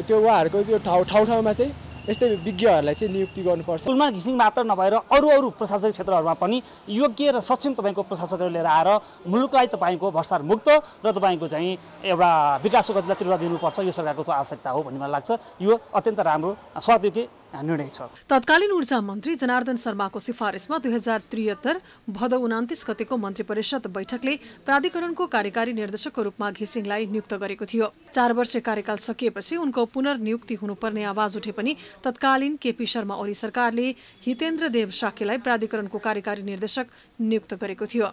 त्यो उहाँहरूको त्यो ठाउँ ठाउँ ठाउँमा चाहिँ यस्तै विज्ञहरूलाई चाहिँ नियुक्ति गर्नुपर्छ स्कुलमा घिसिङ मात्र नभएर अरू अरू प्रशासनिक क्षेत्रहरूमा पनि योग्य र सक्षम तपाईँको प्रशासकहरू लिएर आएर मुलुकलाई तपाईँको भ्रष्टाचार मुक्त र तपाईँको चाहिँ एउटा विकासको गतिलाई तीव्र दिनुपर्छ यो सरकारको त्यो आवश्यकता हो भन्ने मलाई लाग्छ यो अत्यन्त राम्रो स्वादयोग्य निर्णय छ तत्कालीन ऊर्जा मन्त्री जनार्दन शर्माको सिफारिसमा दुई हजार त्रिहत्तर भदौ उनातिस गतेको मन्त्री परिषद बैठकले प्राधिकरणको कार्यकारी निर्देशकको रूपमा घिसिङलाई नियुक्त गरेको थियो चार वर्ष कार्यकाल सकिएपछि उनको पुनर्नियुक्ति हुनुपर्ने आवाज उठे पनि तत्कालीन केपी शर्मा ओली सरकारले हितेन्द्र देव साकेलाई प्राधिकरणको कार्यकारी निर्देशक नियुक्त गरेको थियो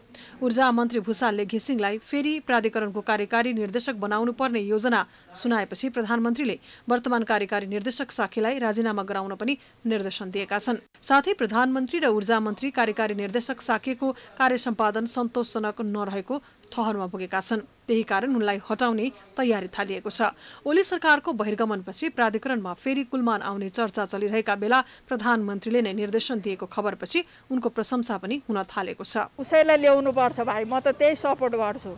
ऊर्जा मन्त्री भूषालले घिसिङलाई फेरि प्राधिकरणको कार्यकारी निर्देशक बनाउनु पर्ने योजना सुनाएपछि प्रधानमन्त्रीले वर्तमान कार्यकारी निर्देशक साखीलाई राजीनामा गराउन पनि निर्देशन दिएका छन् साथै प्रधानमन्त्री र ऊर्जा मन्त्री कार्यकारी निर्देशक साखीको कार्य सम्पादन सन्तोषजनक नरहेको ठहरमा पुगेका छन् त्यही कारण उनलाई हटाउने तयारी थालिएको छ ओली सरकारको बहिर्गमनपछि प्राधिकरणमा फेरि कुलमान आउने चर्चा चलिरहेका बेला प्रधानमन्त्रीले नै निर्देशन दिएको खबरपछि उनको प्रशंसा पनि हुन थालेको छ उसैलाई ल्याउनु पर्छ भाइ म त त्यही सपोर्ट गर्छु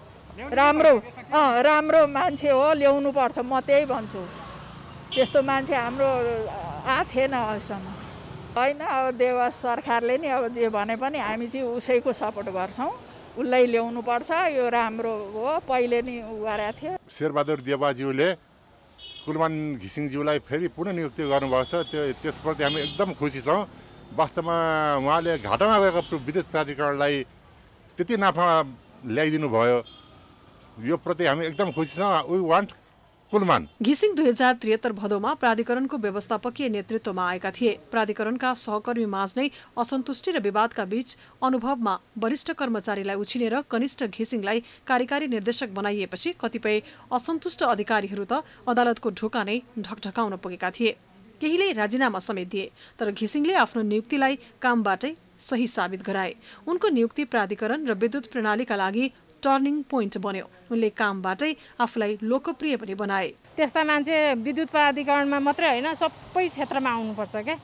राम्रो राम्रो मान्छे हो ल्याउनु पर्छ म त्यही भन्छु त्यस्तो मान्छे हाम्रो आ थिएन अहिलेसम्म होइन अब देवास सरकारले नि अब जे भने पनि हामी चाहिँ उसैको सपोर्ट गर्छौँ उसलाई पर्छ यो राम्रो हो पहिले नै गरेको थियो शेरबहादुर देवाज्यूले कुलमान घिसिङज्यूलाई फेरि पुनः नियुक्ति गर्नुभएको छ त्यो त्यसप्रति हामी एकदम खुसी छौँ वास्तवमा उहाँले घाटामा गएको विद्युत प्राधिकरणलाई त्यति नाफा ल्याइदिनु भयो यो प्रति हामी एकदम खुसी छौँ वी वान्ट कुलमान घिसिङ दुई हजार त्रिहत्तर भदौमा प्राधिकरणको व्यवस्थापकीय नेतृत्वमा आएका थिए प्राधिकरणका सहकर्मी माझ नै असन्तुष्टि र विवादका बीच अनुभवमा वरिष्ठ कर्मचारीलाई उछिनेर कनिष्ठ घिसिङलाई कार्यकारी निर्देशक बनाइएपछि कतिपय असन्तुष्ट अधिकारीहरू त अदालतको ढोका नै ढकढकाउन पुगेका थिए केहीले राजीनामा समेत दिए तर घिसिङले आफ्नो नियुक्तिलाई कामबाटै सही साबित गराए उनको नियुक्ति प्राधिकरण र विद्युत प्रणालीका लागि टर्निङ पोइन्ट बन्यो उनले कामबाटै आफूलाई लोकप्रिय पनि बनाए त्यस्ता मान्छे विद्युत प्राधिकरणमा मात्रै होइन सबै क्षेत्रमा आउनुपर्छ क्या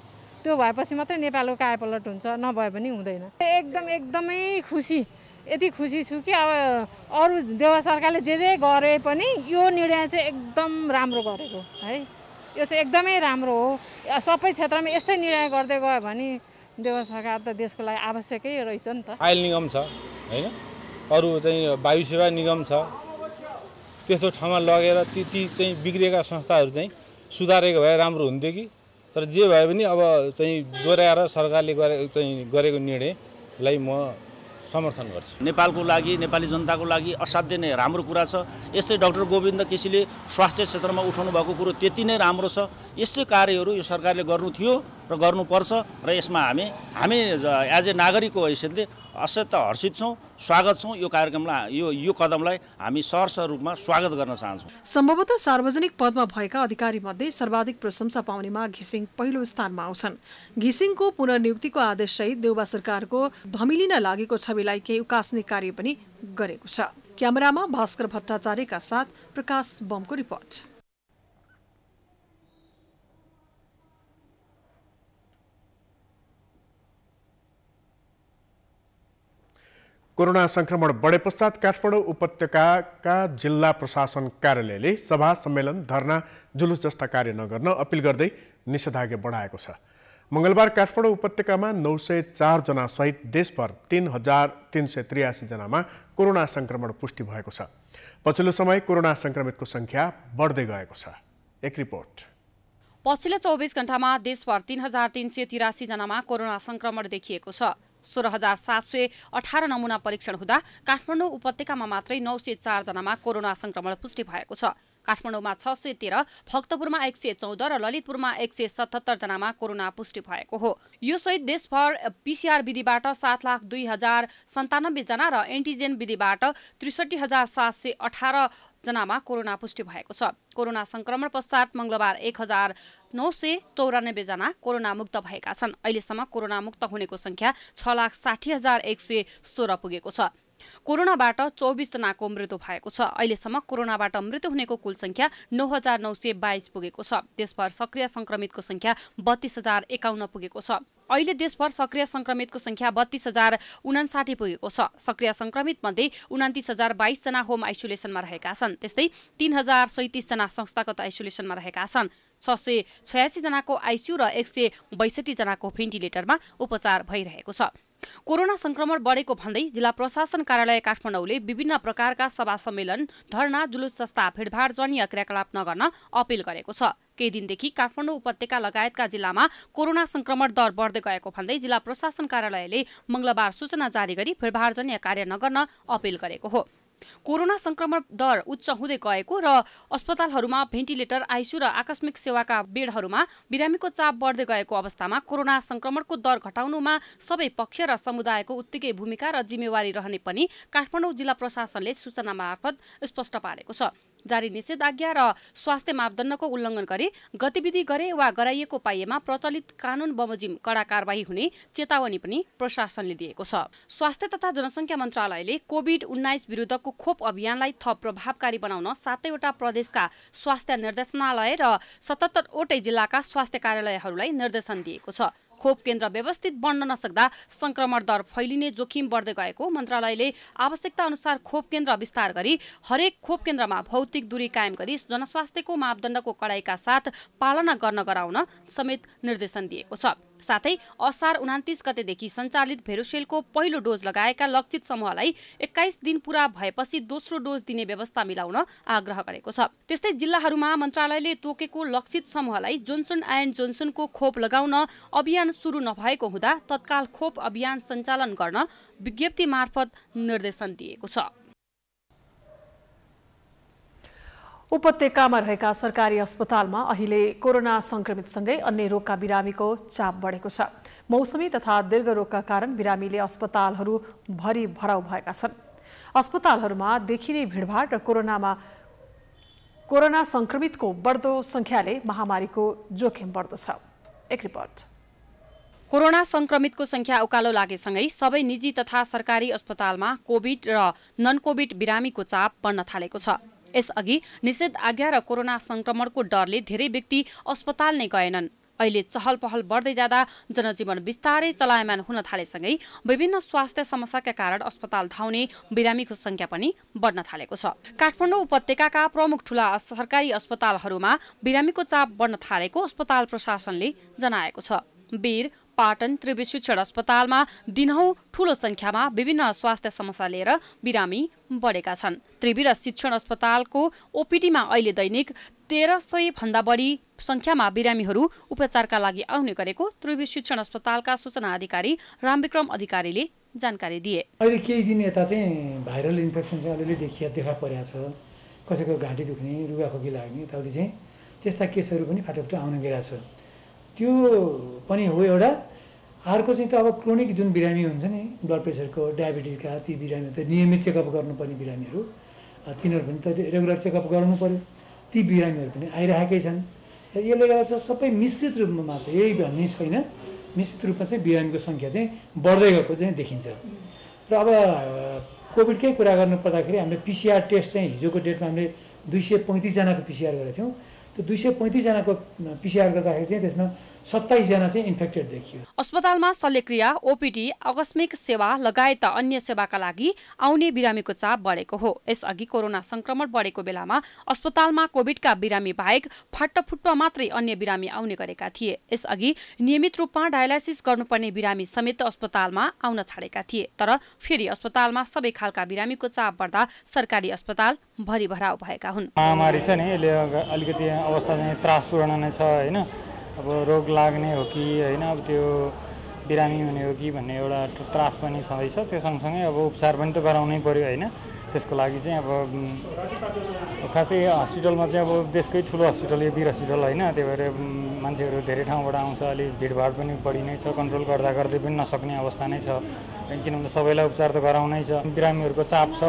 त्यो भएपछि मात्रै नेपालको कायापलट हुन्छ नभए पनि हुँदैन एकदम एकदमै खुसी यति खुसी छु कि अब अरू देव सरकारले जे जे गरे पनि यो निर्णय चाहिँ एकदम राम्रो गरेको है यो चाहिँ एकदमै राम्रो हो सबै क्षेत्रमा यस्तै निर्णय गर्दै गयो भने देव सरकार त देशको लागि आवश्यकै रहेछ नि त आयल निगम छ होइन अरू चाहिँ वायु सेवा निगम छ त्यस्तो ठाउँमा लगेर ती ती चाहिँ बिग्रिएका संस्थाहरू चाहिँ सुधारेको भए राम्रो हुन्थ्यो कि तर जे भए पनि अब चाहिँ दोहोऱ्याएर सरकारले गरे चाहिँ गरेको निर्णयलाई म समर्थन गर्छु नेपालको लागि नेपाली जनताको लागि असाध्य नै राम्रो कुरा छ यस्तै डक्टर गोविन्द केसीले स्वास्थ्य क्षेत्रमा उठाउनु भएको कुरो त्यति नै राम्रो छ यस्तै कार्यहरू यो सरकारले गर्नु थियो र गर्नुपर्छ र यसमा हामी हामी एज ए नागरिकको हैसियतले अत्यन्त हर्षित छौँ स्वागत छौँ यो कार्यक्रमलाई यो यो कदमलाई हामी सहर्ष रूपमा स्वागत गर्न चाहन्छौँ सम्भवतः सार्वजनिक पदमा भएका अधिकारी मध्ये सर्वाधिक प्रशंसा पाउनेमा घिसिङ पहिलो स्थानमा आउँछन् घिसिङको पुनर्नियुक्तिको आदेश सहित देउबा सरकारको धमिलिन लागेको छविलाई केही उकास्ने कार्य पनि गरेको छ क्यामेरामा भास्कर भट्टाचार्यका साथ प्रकाश बमको रिपोर्ट कोरोना संक्रमण बढे पश्चात काठमाडौँ उपत्यकाका जिल्ला प्रशासन कार्यालयले सभा सम्मेलन धरना जुलुस जस्ता कार्य नगर्न अपिल गर्दै निषेधाज्ञा बढाएको छ मङ्गलबार काठमाडौँ उपत्यकामा नौ सय सहित देशभर तिन हजार तिन सय त्रियासीजनामा कोरोना संक्रमण पुष्टि भएको छ पछिल्लो समय कोरोना संक्रमितको संख्या बढ्दै गएको छ एक रिपोर्ट पछिल्लो चौबिस घण्टामा देशभर तिन हजार तिन सय तिरासीजनामा कोरोना संक्रमण देखिएको छ सोह्र हजार सात सय अठार नमुना परीक्षण हुँदा काठमाडौँ उपत्यकामा मात्रै नौ सय चारजनामा कोरोना संक्रमण पुष्टि भएको छ काठमाडौँमा छ सय तेह्र भक्तपुरमा एक सय चौध र ललितपुरमा एक सय सतहत्तरजनामा कोरोना पुष्टि भएको हो यो सहित देशभर पिसिआर विधिबाट सात लाख दुई हजार सन्तानब्बेजना र एन्टिजेन विधिबाट त्रिसठी हजार सात सय अठार जनामा कोरोना पुष्टि भएको छ कोरोना संक्रमण पश्चात मङ्गलबार एक हजार नौ सय चौरानब्बे जना कोरोना मुक्त भएका छन् अहिलेसम्म कोरोना मुक्त हुनेको संख्या छ लाख साठी हजार एक सय सोह्र पुगेको छ कोरोनाबाट चौबिसजनाको मृत्यु भएको छ अहिलेसम्म कोरोनाबाट मृत्यु हुनेको कुल संख्या नौ हजार नौ सय बाइस पुगेको छ त्यसभर सक्रिय संक्रमितको संख्या बत्तीस हजार एकाउन्न पुगेको छ अहिले देशभर सक्रिय संक्रमितको संख्या बत्तीस हजार उनासाठी पुगेको छ सक्रिय संक्रमित मध्ये उनातिस हजार बाइसजना होम आइसोलेसनमा रहेका छन् त्यस्तै तीन हजार सैतिसजना संस्थागत आइसोलेसनमा रहेका छन् छ सय छयासीजनाको आइसियू र एक सय बैसठीजनाको भेन्टिलेटरमा उपचार भइरहेको छ कोरोना संक्रमण बढेको भन्दै जिल्ला प्रशासन कार्यालय काठमाडौँले विभिन्न प्रकारका सभा सम्मेलन धरना जुलुस जस्ता भिडभाड जन्य क्रियाकलाप नगर्न अपिल गरेको छ केही दिनदेखि काठमाडौँ उपत्यका लगायतका जिल्लामा कोरोना संक्रमण दर बढ्दै गएको भन्दै जिल्ला प्रशासन कार्यालयले मंगलबार सूचना जारी गरी भिडभाडजन्य कार्य नगर्न अपिल गरेको हो कोरोना संक्रमण दर उच्च हुँदै गएको र अस्पतालहरूमा भेन्टिलेटर आइसु र आकस्मिक सेवाका बेडहरूमा बिरामीको चाप बढ्दै गएको अवस्थामा कोरोना संक्रमणको दर घटाउनुमा सबै पक्ष र समुदायको उत्तिकै भूमिका र जिम्मेवारी रहने पनि काठमाडौँ जिल्ला प्रशासनले सूचना मार्फत स्पष्ट पारेको छ जारी निषेधाज्ञा र स्वास्थ्य मापदण्डको उल्लङ्घन गरी गतिविधि गरे वा गराइएको पाइएमा प्रचलित कानून बमोजिम कडा कारवाही हुने चेतावनी पनि प्रशासनले दिएको छ स्वास्थ्य तथा जनसङ्ख्या मन्त्रालयले कोभिड उन्नाइस विरुद्धको खोप अभियानलाई थप प्रभावकारी बनाउन सातैवटा प्रदेशका स्वास्थ्य निर्देशनालय र सतहत्तरवटै जिल्लाका स्वास्थ्य कार्यालयहरूलाई निर्देशन दिएको छ खोप केन्द्र व्यवस्थित बन्न नसक्दा संक्रमण दर फैलिने जोखिम बढ्दै गएको मन्त्रालयले आवश्यकता अनुसार खोप केन्द्र विस्तार गरी हरेक खोप केन्द्रमा भौतिक दूरी कायम गरी जनस्वास्थ्यको मापदण्डको कडाईका साथ पालना गर्न गराउन समेत निर्देशन दिएको छ साथै असार उनातिस गतेदेखि सञ्चालित भेरोसेलको पहिलो डोज लगाएका लक्षित समूहलाई एक्काइस दिन पूरा भएपछि दोस्रो डोज दिने व्यवस्था मिलाउन आग्रह गरेको छ त्यस्तै जिल्लाहरूमा मन्त्रालयले तोकेको लक्षित समूहलाई जोन्सन एन्ड जोन्सनको खोप लगाउन अभियान सुरु नभएको हुँदा तत्काल खोप अभियान सञ्चालन गर्न विज्ञप्ति मार्फत निर्देशन दिएको छ उपत्यकामा रहेका सरकारी अस्पतालमा अहिले कोरोना संक्रमितसँगै अन्य रोगका बिरामीको चाप बढेको छ मौसमी तथा दीर्घ रोगका कारण बिरामीले अस्पतालहरू भरि भराउ भएका छन् अस्पतालहरूमा देखिने भिडभाड र कोरोनामा कोरोना संक्रमितको बढ्दो संख्याले महामारीको जोखिम बढ्दो छ एक रिपोर्ट कोरोना संक्रमितको संख्या उकालो लागेसँगै सबै निजी तथा सरकारी अस्पतालमा कोभिड र नन कोभिड बिरामीको चाप बढ्न थालेको छ यसअघि निषेध आज्ञा र कोरोना संक्रमणको डरले धेरै व्यक्ति अस्पताल नै गएनन् अहिले चहल पहल बढ्दै जाँदा जनजीवन बिस्तारै चलायमान हुन थालेसँगै विभिन्न स्वास्थ्य समस्याका कारण अस्पताल धाउने बिरामीको संख्या पनि बढ्न थालेको छ काठमाडौँ उपत्यकाका प्रमुख ठूला सरकारी अस्पतालहरूमा बिरामीको चाप बढ्न थालेको अस्पताल प्रशासनले जनाएको छ वीर पाटन त्रिवी शिक्षण अस्पतालमा दिनहौँ ठूलो संख्यामा विभिन्न स्वास्थ्य समस्या लिएर बिरामी बढेका छन् त्रिवी र शिक्षण अस्पतालको ओपिडीमा अहिले दैनिक तेह्र सय भन्दा बढी संख्यामा बिरामीहरू उपचारका लागि आउने गरेको त्रिवी शिक्षण अस्पतालका सूचना अधिकारी रामविक्रम अधिकारीले जानकारी दिए अहिले केही दिन यता चाहिँ भाइरल इन्फेक्सन चाहिँ अलिअलि देखिया देखा परेको छ कसैको घाँटी दुख्ने रुगाखोकी लाग्ने यताउति चाहिँ त्यस्ता केसहरू पनि फाटोफुटो आउने गइरहेको छ त्यो पनि हो एउटा अर्को चाहिँ त अब क्रोनिक जुन बिरामी हुन्छ नि ब्लड प्रेसरको डायबिटिजका ती बिरामी त नियमित चेकअप गर्नुपर्ने बिरामीहरू तिनीहरू पनि त रेगुलर चेकअप गर्नु पऱ्यो ती बिरामीहरू पनि आइरहेकै छन् र यसले गर्दा चाहिँ सबै मिश्रित रूपमा चाहिँ यही भन्ने छैन मिश्रित रूपमा चाहिँ बिरामीको सङ्ख्या चाहिँ बढ्दै गएको चाहिँ देखिन्छ र अब कोभिडकै कुरा गर्नु पर्दाखेरि हामीले पिसिआर टेस्ट चाहिँ हिजोको डेटमा हामीले दुई सय पैँतिसजनाको पिसिआर गरेको थियौँ त्यो दुई सय पैँतिसजनाको पिसिआर गर्दाखेरि चाहिँ त्यसमा सत्ताइसजना चाहिँ इन्फेक्टेड देखियो अस्पतालमा शल्यक्रिया ओपिडी आकस्मिक सेवा लगायत अन्य सेवाका लागि आउने बिरामीको चाप बढेको हो यसअघि कोरोना संक्रमण बढेको बेलामा अस्पतालमा कोभिडका बिरामी बाहेक फाटफुट मात्रै अन्य बिरामी आउने गरेका थिए यसअघि नियमित रूपमा डायलाइसिस गर्नुपर्ने बिरामी समेत अस्पतालमा आउन छाडेका थिए तर फेरि अस्पतालमा सबै खालका बिरामीको चाप बढ्दा सरकारी अस्पताल भरिभराउ भएका हुन् महामारी छ नि अलिकति अवस्था चाहिँ त्रासपूर्ण नै छ होइन अब रोग लाग्ने हो कि होइन अब त्यो बिरामी हुने हो कि भन्ने एउटा त्रास पनि छँदैछ त्यो सँगसँगै अब उपचार पनि त गराउनै पऱ्यो होइन त्यसको लागि चाहिँ अब खासै हस्पिटलमा चाहिँ अब देशकै ठुलो हस्पिटल यो वीर हस्पिटल होइन त्यही भएर मान्छेहरू धेरै ठाउँबाट आउँछ अलिक भिडभाड पनि बढी नै छ कन्ट्रोल गर्दा गर्दै पनि नसक्ने अवस्था नै छ किनभने सबैलाई उपचार त गराउनै छ बिरामीहरूको चाप छ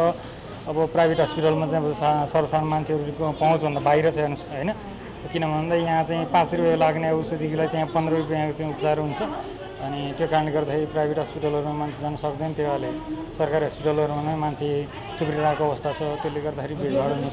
अब प्राइभेट हस्पिटलमा चाहिँ अब सा सर्वसाधारण मान्छेहरूको पहुँचभन्दा बाहिर छ होइन किन भन्दा यहाँ चाहिँ पाँच रुपियाँ लाग्ने औषधिलाई त्यहाँ पन्ध्र रुपियाँ चाहिँ उपचार हुन्छ अनि त्यो कारणले गर्दाखेरि प्राइभेट हस्पिटलहरूमा मान्छे जान सक्दैन त्यो अहिले सरकारी हस्पिटलहरूमा नै मान्छे थुप्रिरहेको अवस्था छ त्यसले गर्दाखेरि भिडभाड हुनु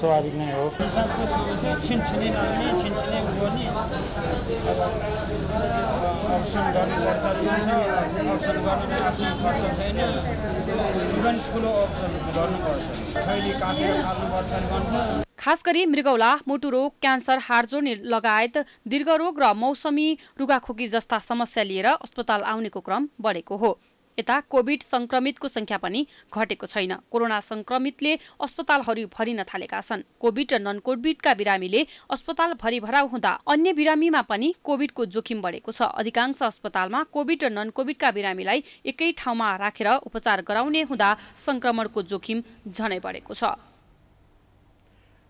स्वाभाविक नै हो खास गरी मृगौला रोग क्यान्सर हार्जो लगायत दीर्घरोग र मौसमी रुगाखोकी जस्ता समस्या लिएर अस्पताल आउनेको क्रम बढेको हो यता कोभिड संक्रमितको संख्या पनि घटेको छैन कोरोना संक्रमितले अस्पतालहरू भरिन थालेका छन् कोभिड र नन कोभिडका बिरामीले अस्पताल भरिभराउ हुँदा अन्य बिरामीमा पनि कोभिडको जोखिम बढेको छ अधिकांश अस्पतालमा कोभिड र नन कोभिडका बिरामीलाई एकै ठाउँमा राखेर उपचार गराउने हुँदा संक्रमणको जोखिम झनै बढेको छ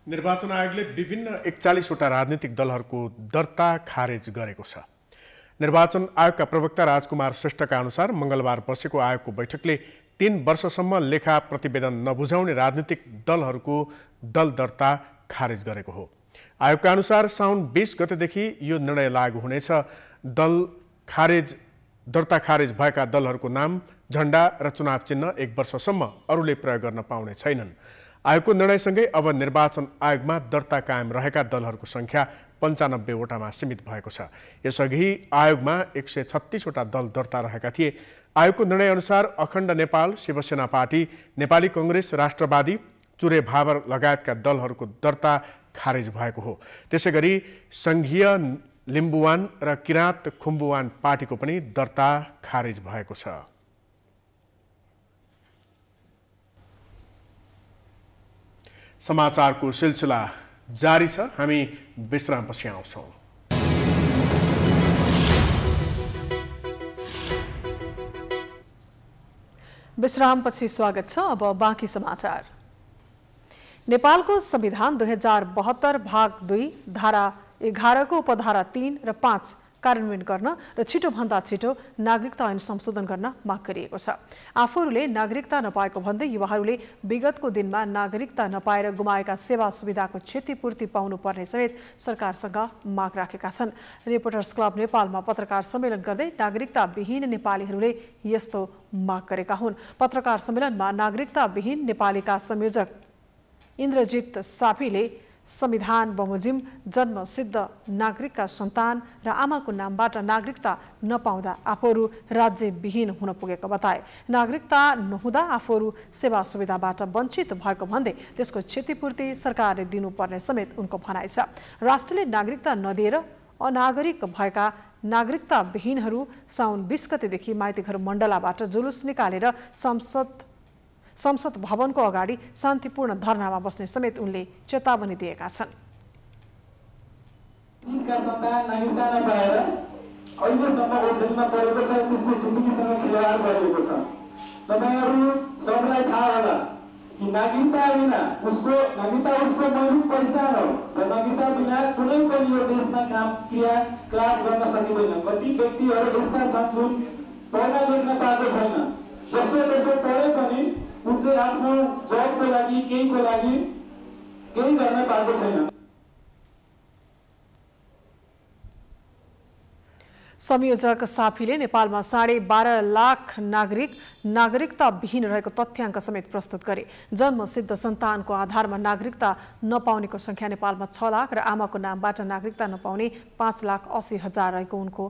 निर्वाचन आयोगले विभिन्न एकचालिसवटा राजनीतिक दलहरूको दर्ता खारेज गरेको छ निर्वाचन आयोगका प्रवक्ता राजकुमार श्रेष्ठका अनुसार मङ्गलबार बसेको आयोगको बैठकले तीन वर्षसम्म लेखा प्रतिवेदन नबुझाउने राजनीतिक दलहरूको दल दर्ता खारेज गरेको हो आयोगका अनुसार साउन बिस गतेदेखि यो निर्णय लागू हुनेछ दल खारेज दर्ता खारेज भएका दलहरूको नाम झण्डा र चुनाव चिन्ह एक वर्षसम्म अरूले प्रयोग गर्न पाउने छैनन् आयोगको निर्णयसँगै अब निर्वाचन आयोगमा दर्ता कायम रहेका दलहरूको सङ्ख्या पन्चानब्बेवटामा सीमित भएको छ यसअघि आयोगमा एक सय छत्तिसवटा दल दर्ता रहेका थिए आयोगको निर्णयअनुसार अखण्ड नेपाल शिवसेना पार्टी नेपाली कङ्ग्रेस राष्ट्रवादी चुरे भावर लगायतका दलहरूको दर्ता खारेज भएको हो त्यसै गरी सङ्घीय लिम्बुवान र किराँत खुम्बुवान पार्टीको पनि दर्ता खारेज भएको छ समाचारको सिलसिला जारी छ हामी विश्रामपछि आउँछौँ विश्रामपछि स्वागत छ अब बाँकी समाचार नेपालको संविधान दुई हजार बहत्तर भाग दुई धारा एघारको उपधारा तीन र पाँच कार्यान्वयन गर्न र छिटोभन्दा छिटो नागरिकता ऐन संशोधन गर्न माग गरिएको छ आफूहरूले नागरिकता नपाएको भन्दै युवाहरूले विगतको दिनमा नागरिकता नपाएर गुमाएका सेवा सुविधाको क्षतिपूर्ति पाउनु पर्ने समेत सरकारसँग माग राखेका छन् रिपोर्टर्स क्लब नेपालमा पत्रकार सम्मेलन गर्दै नागरिकता विहीन नेपालीहरूले यस्तो माग गरेका हुन् पत्रकार सम्मेलनमा नागरिकता विहीन नेपालीका संयोजक इन्द्रजित साफीले संविधान बमोजिम जन्मसिद्ध नागरिकका सन्तान र आमाको नामबाट नागरिकता नपाउँदा आफूहरू राज्यविहीन हुन पुगेको बताए नागरिकता नहुँदा आफूहरू सेवा सुविधाबाट वञ्चित भएको भन्दै त्यसको क्षतिपूर्ति सरकारले दिनुपर्ने समेत उनको भनाइ छ राष्ट्रले नागरिकता नदिएर अनागरिक भएका नागरिकताविहीनहरू साउन बिस गतेदेखि माइतीघर मण्डलाबाट जुलुस निकालेर संसद संसद भवनको अगाडि शान्तिपूर्ण धरनामा बस्ने समेत उनले चेतावनी दिएका छन् अहिलेसम्म ओझेलमा परेको छ त्यसको जिन्दगीसँग खेलवाड छ तपाईँहरू सबैलाई थाहा होला कि नागरिकता बिना उसको नागरिकता उसको मौलिक पहिचान हो र नागरिकता बिना कुनै पनि यो देशमा काम क्रियाकलाप गर्न सकिँदैन कति व्यक्तिहरू यस्ता छन् जुन पढ्न लेख्न पाएको छैन जसो त्यसो पढे पनि उन चाहिँ आफ्नो जबको लागि लागि केही गर्न पाएको छैन संयोजक साफीले नेपालमा साढे बाह्र लाख नागरिक नागरिकता विहीन रहेको तथ्याङ्क समेत प्रस्तुत गरे जन्मसिद्ध सन्तानको आधारमा नागरिकता नपाउनेको संख्या नेपालमा छ लाख र आमाको नामबाट नागरिकता नपाउने पाँच लाख असी हजार रहेको उनको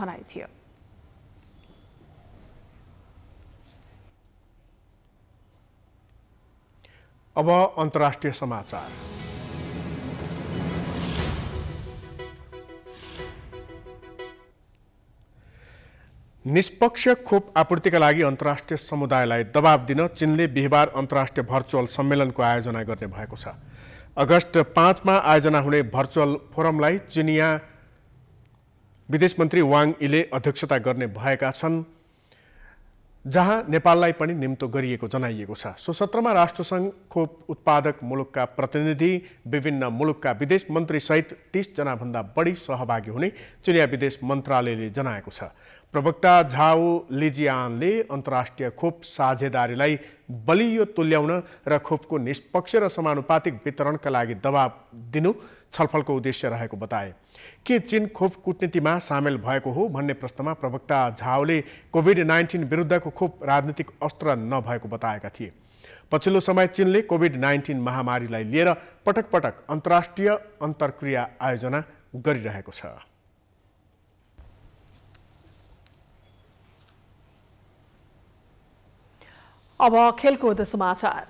भनाइ थियो अब अन्तर्राष्ट्रिय समाचार निष्पक्ष खोप आपूर्तिका लागि अन्तर्राष्ट्रिय समुदायलाई दबाव दिन चीनले बिहिबार अन्तर्राष्ट्रिय भर्चुअल सम्मेलनको आयोजना गर्ने भएको छ अगस्त पाँचमा आयोजना हुने भर्चुअल फोरमलाई चिनिया विदेश मन्त्री वाङ इले अध्यक्षता गर्ने भएका छन् जहाँ नेपाललाई पनि निम्तो गरिएको जनाइएको छ सो सत्रमा राष्ट्रसङ्घ खोप उत्पादक मुलुकका प्रतिनिधि विभिन्न मुलुकका विदेश मन्त्रीसहित तिसजनाभन्दा बढी सहभागी हुने चिनिया विदेश मन्त्रालयले जनाएको छ प्रवक्ता झाओ लिजियानले अन्तर्राष्ट्रिय खोप साझेदारीलाई बलियो तुल्याउन र खोपको निष्पक्ष र समानुपातिक वितरणका लागि दबाब दिनु छलफलको उद्देश्य रहेको बताए के चीन खोप कुटनीतिमा सामेल भएको हो भन्ने प्रश्नमा प्रवक्ता झाओले कोभिड नाइन्टिन विरुद्धको खोप राजनीतिक अस्त्र नभएको बताएका थिए पछिल्लो समय चीनले कोभिड नाइन्टिन महामारीलाई लिएर पटक पटक अन्तर्राष्ट्रिय अन्तर्क्रिया आयोजना गरिरहेको छ अब खेलकुद समाचार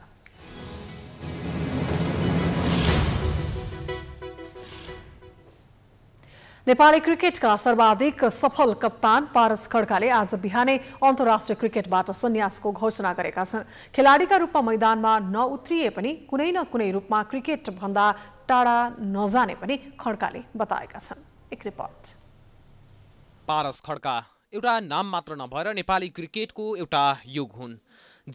नेपाली क्रिकेटका सर्वाधिक सफल कप्तान पारस खड्काले आज बिहानै अन्तर्राष्ट्रिय क्रिकेटबाट सन्यासको घोषणा गरेका छन् खेलाडीका रूपमा मैदानमा नउत्रिए पनि कुनै न कुनै रूपमा क्रिकेट भन्दा टाढा नजाने पनि खड्काले बताएका छन् एक रिपोर्ट पारस खड्का एउटा नाम मात्र नभएर नेपाली क्रिकेटको एउटा युग हुन्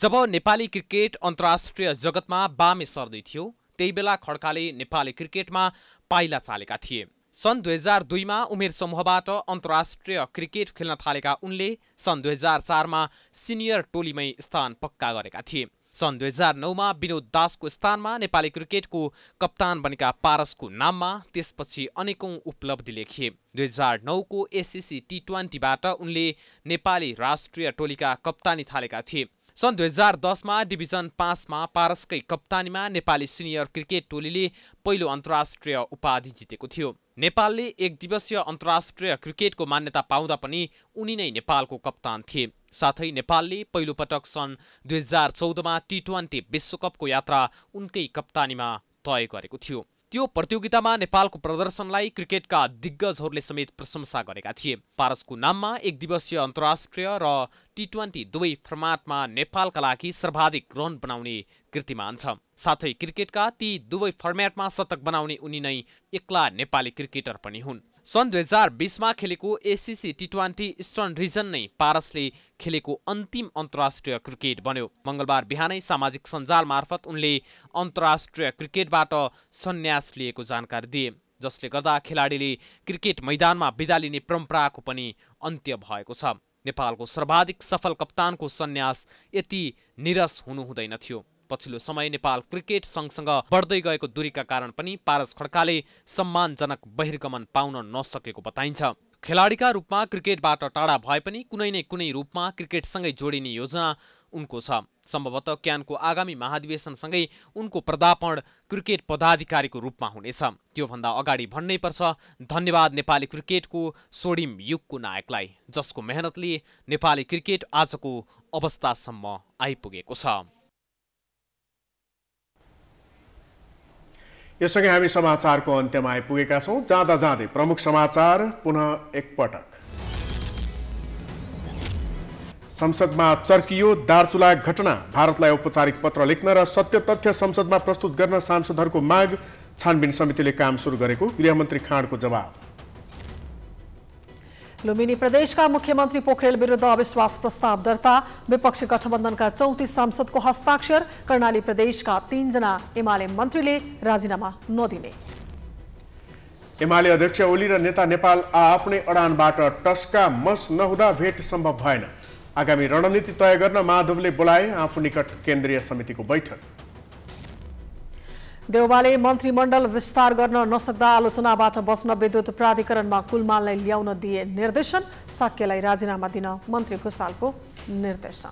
जब नेपाली क्रिकेट अन्तर्राष्ट्रिय जगतमा बामे सर्दै थियो त्यही बेला खड्काले नेपाली क्रिकेटमा पाइला चालेका थिए सन् दुई हजार दुईमा उमेर समूहबाट अन्तर्राष्ट्रिय क्रिकेट खेल्न थालेका उनले सन् दुई हजार चारमा सिनियर टोलीमै स्थान पक्का गरेका थिए सन् दुई हजार नौमा विनोद दासको स्थानमा नेपाली क्रिकेटको कप्तान बनेका पारसको नाममा त्यसपछि अनेकौं उपलब्धि लेखिए दुई हजार नौको एसिसी टी ट्वेन्टीबाट उनले नेपाली राष्ट्रिय टोलीका कप्तानी थालेका थिए सन् दुई हजार दसमा डिभिजन पाँचमा पारसकै कप्तानीमा नेपाली सिनियर क्रिकेट टोलीले पहिलो अन्तर्राष्ट्रिय उपाधि जितेको थियो नेपालले एक दिवसीय अन्तर्राष्ट्रिय क्रिकेटको मान्यता पाउँदा पनि उनी नै नेपालको कप्तान थिए साथै नेपालले पहिलोपटक सन् दुई हजार चौधमा टी ट्वेन्टी विश्वकपको यात्रा उनकै कप्तानीमा तय गरेको थियो त्यो प्रतियोगितामा नेपालको प्रदर्शनलाई क्रिकेटका दिग्गजहरूले समेत प्रशंसा गरेका थिए पारसको नाममा एक दिवसीय अन्तर्राष्ट्रिय र टी ट्वेन्टी दुवै फर्माटमा नेपालका लागि सर्वाधिक रन बनाउने कृतिमान छ साथै क्रिकेटका ती दुवै फर्मेटमा शतक बनाउने उनी नै एक्ला नेपाली क्रिकेटर पनि हुन् सन् दुई हजार बिसमा खेलेको ACC T twenty eastern region नै पारसले खेलेको अन्तिम अन्तर्राष्ट्रिय क्रिकेट बन्यो मङ्गलबार बिहानै सामाजिक सञ्जाल मार्फत उनले अन्तर्राष्ट्रिय क्रिकेटबाट सन्यास लिएको जानकारी दिए जसले गर्दा खेलाडीले क्रिकेट मैदानमा बिदा लिने परम्पराको पनि अन्त्य भएको छ नेपालको सर्वाधिक सफल कप्तानको सन्यास यति निरस हुनु थियो पछिल्लो समय नेपाल क्रिकेट सङ्घसँग बढ्दै गएको दूरीका कारण पनि पारस खड्काले सम्मानजनक बहिर्गमन पाउन नसकेको बताइन्छ खेलाडीका रूपमा क्रिकेटबाट टाढा भए पनि कुनै न कुनै रूपमा क्रिकेटसँगै जोडिने योजना उनको छ सम्भवतः क्यानको आगामी महाधिवेशनसँगै उनको पदार्पण क्रिकेट पदाधिकारीको रूपमा हुनेछ त्योभन्दा अगाडि भन्नै पर्छ धन्यवाद नेपाली क्रिकेटको सोडिम युगको नायकलाई जसको मेहनतले नेपाली क्रिकेट आजको अवस्थासम्म आइपुगेको छ यससँगै हामी समाचारको अन्त्यमा आइपुगेका छौँ जाँदा जाँदै प्रमुख समाचार पुनः एकपटक संसदमा चर्कियो दार्चुला घटना भारतलाई औपचारिक पत्र लेख्न र सत्य तथ्य संसदमा प्रस्तुत गर्न सांसदहरूको माग छानबिन समितिले काम सुरु गरेको गृहमन्त्री खाँडको जवाफ लुम्बिनी प्रदेशका मुख्यमन्त्री पोखरेल विरुद्ध अविश्वास प्रस्ताव दर्ता विपक्षी गठबन्धनका चौतिस सांसदको हस्ताक्षर कर्णाली प्रदेशका तीनजना एमाले मन्त्रीले राजीनामा नदिने एमाले अध्यक्ष ओली र नेता नेपाल आफ्नै अडानबाट टस्का मस नहुँदा भेट सम्भव भएन आगामी रणनीति तय गर्न माधवले बोलाए आफू निकट केन्द्रीय समितिको बैठक देउबाले मन्त्रीमण्डल विस्तार गर्न नसक्दा आलोचनाबाट बस्न विद्युत प्राधिकरणमा कुलमाललाई ल्याउन दिए निर्देशन साक्यलाई राजीनामा दिन मन्त्री घोषालको निर्देशन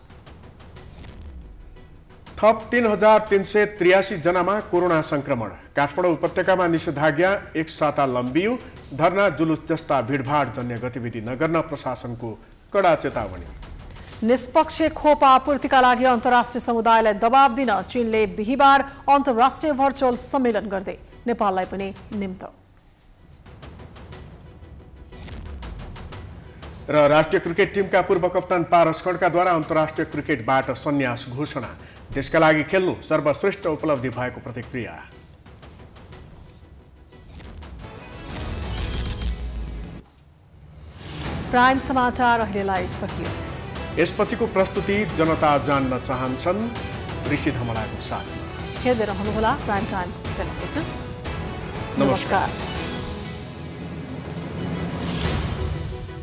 थप तिन हजार तिन सय त्रियासी जनामा कोरोना संक्रमण काठमाडौँ उपत्यकामा निषेधाज्ञा एक साता लम्बियो धरना जुलुस जस्ता भिडभाड जन्य गतिविधि नगर्न प्रशासनको कडा चेतावनी निष्पक्ष खोप आपूर्तिका लागि अन्तर्राष्ट्रिय समुदायलाई दबाब दिन चीनले बिहिबार अन्तर्राष्ट्रिय भर्चुअल सम्मेलन गर्दै नेपाललाई पनि निम्त र राष्ट्रिय क्रिकेट टिमका पूर्व कप्तान पारस खड्काद्वारा अन्तर्राष्ट्रिय क्रिकेटबाट सन्यास घोषणा देशका लागि खेल्नु सर्वश्रेष्ठ उपलब्धि भएको प्रतिक्रिया प्राइम समाचार अहिलेलाई सकियो यसपछिको प्रस्तुति जनता जान्न चाहन्छन् ऋषि धमलाको साथ हेर्दै रहनुहोला प्राइम टाइम्स टेलिभिजन नमस्कार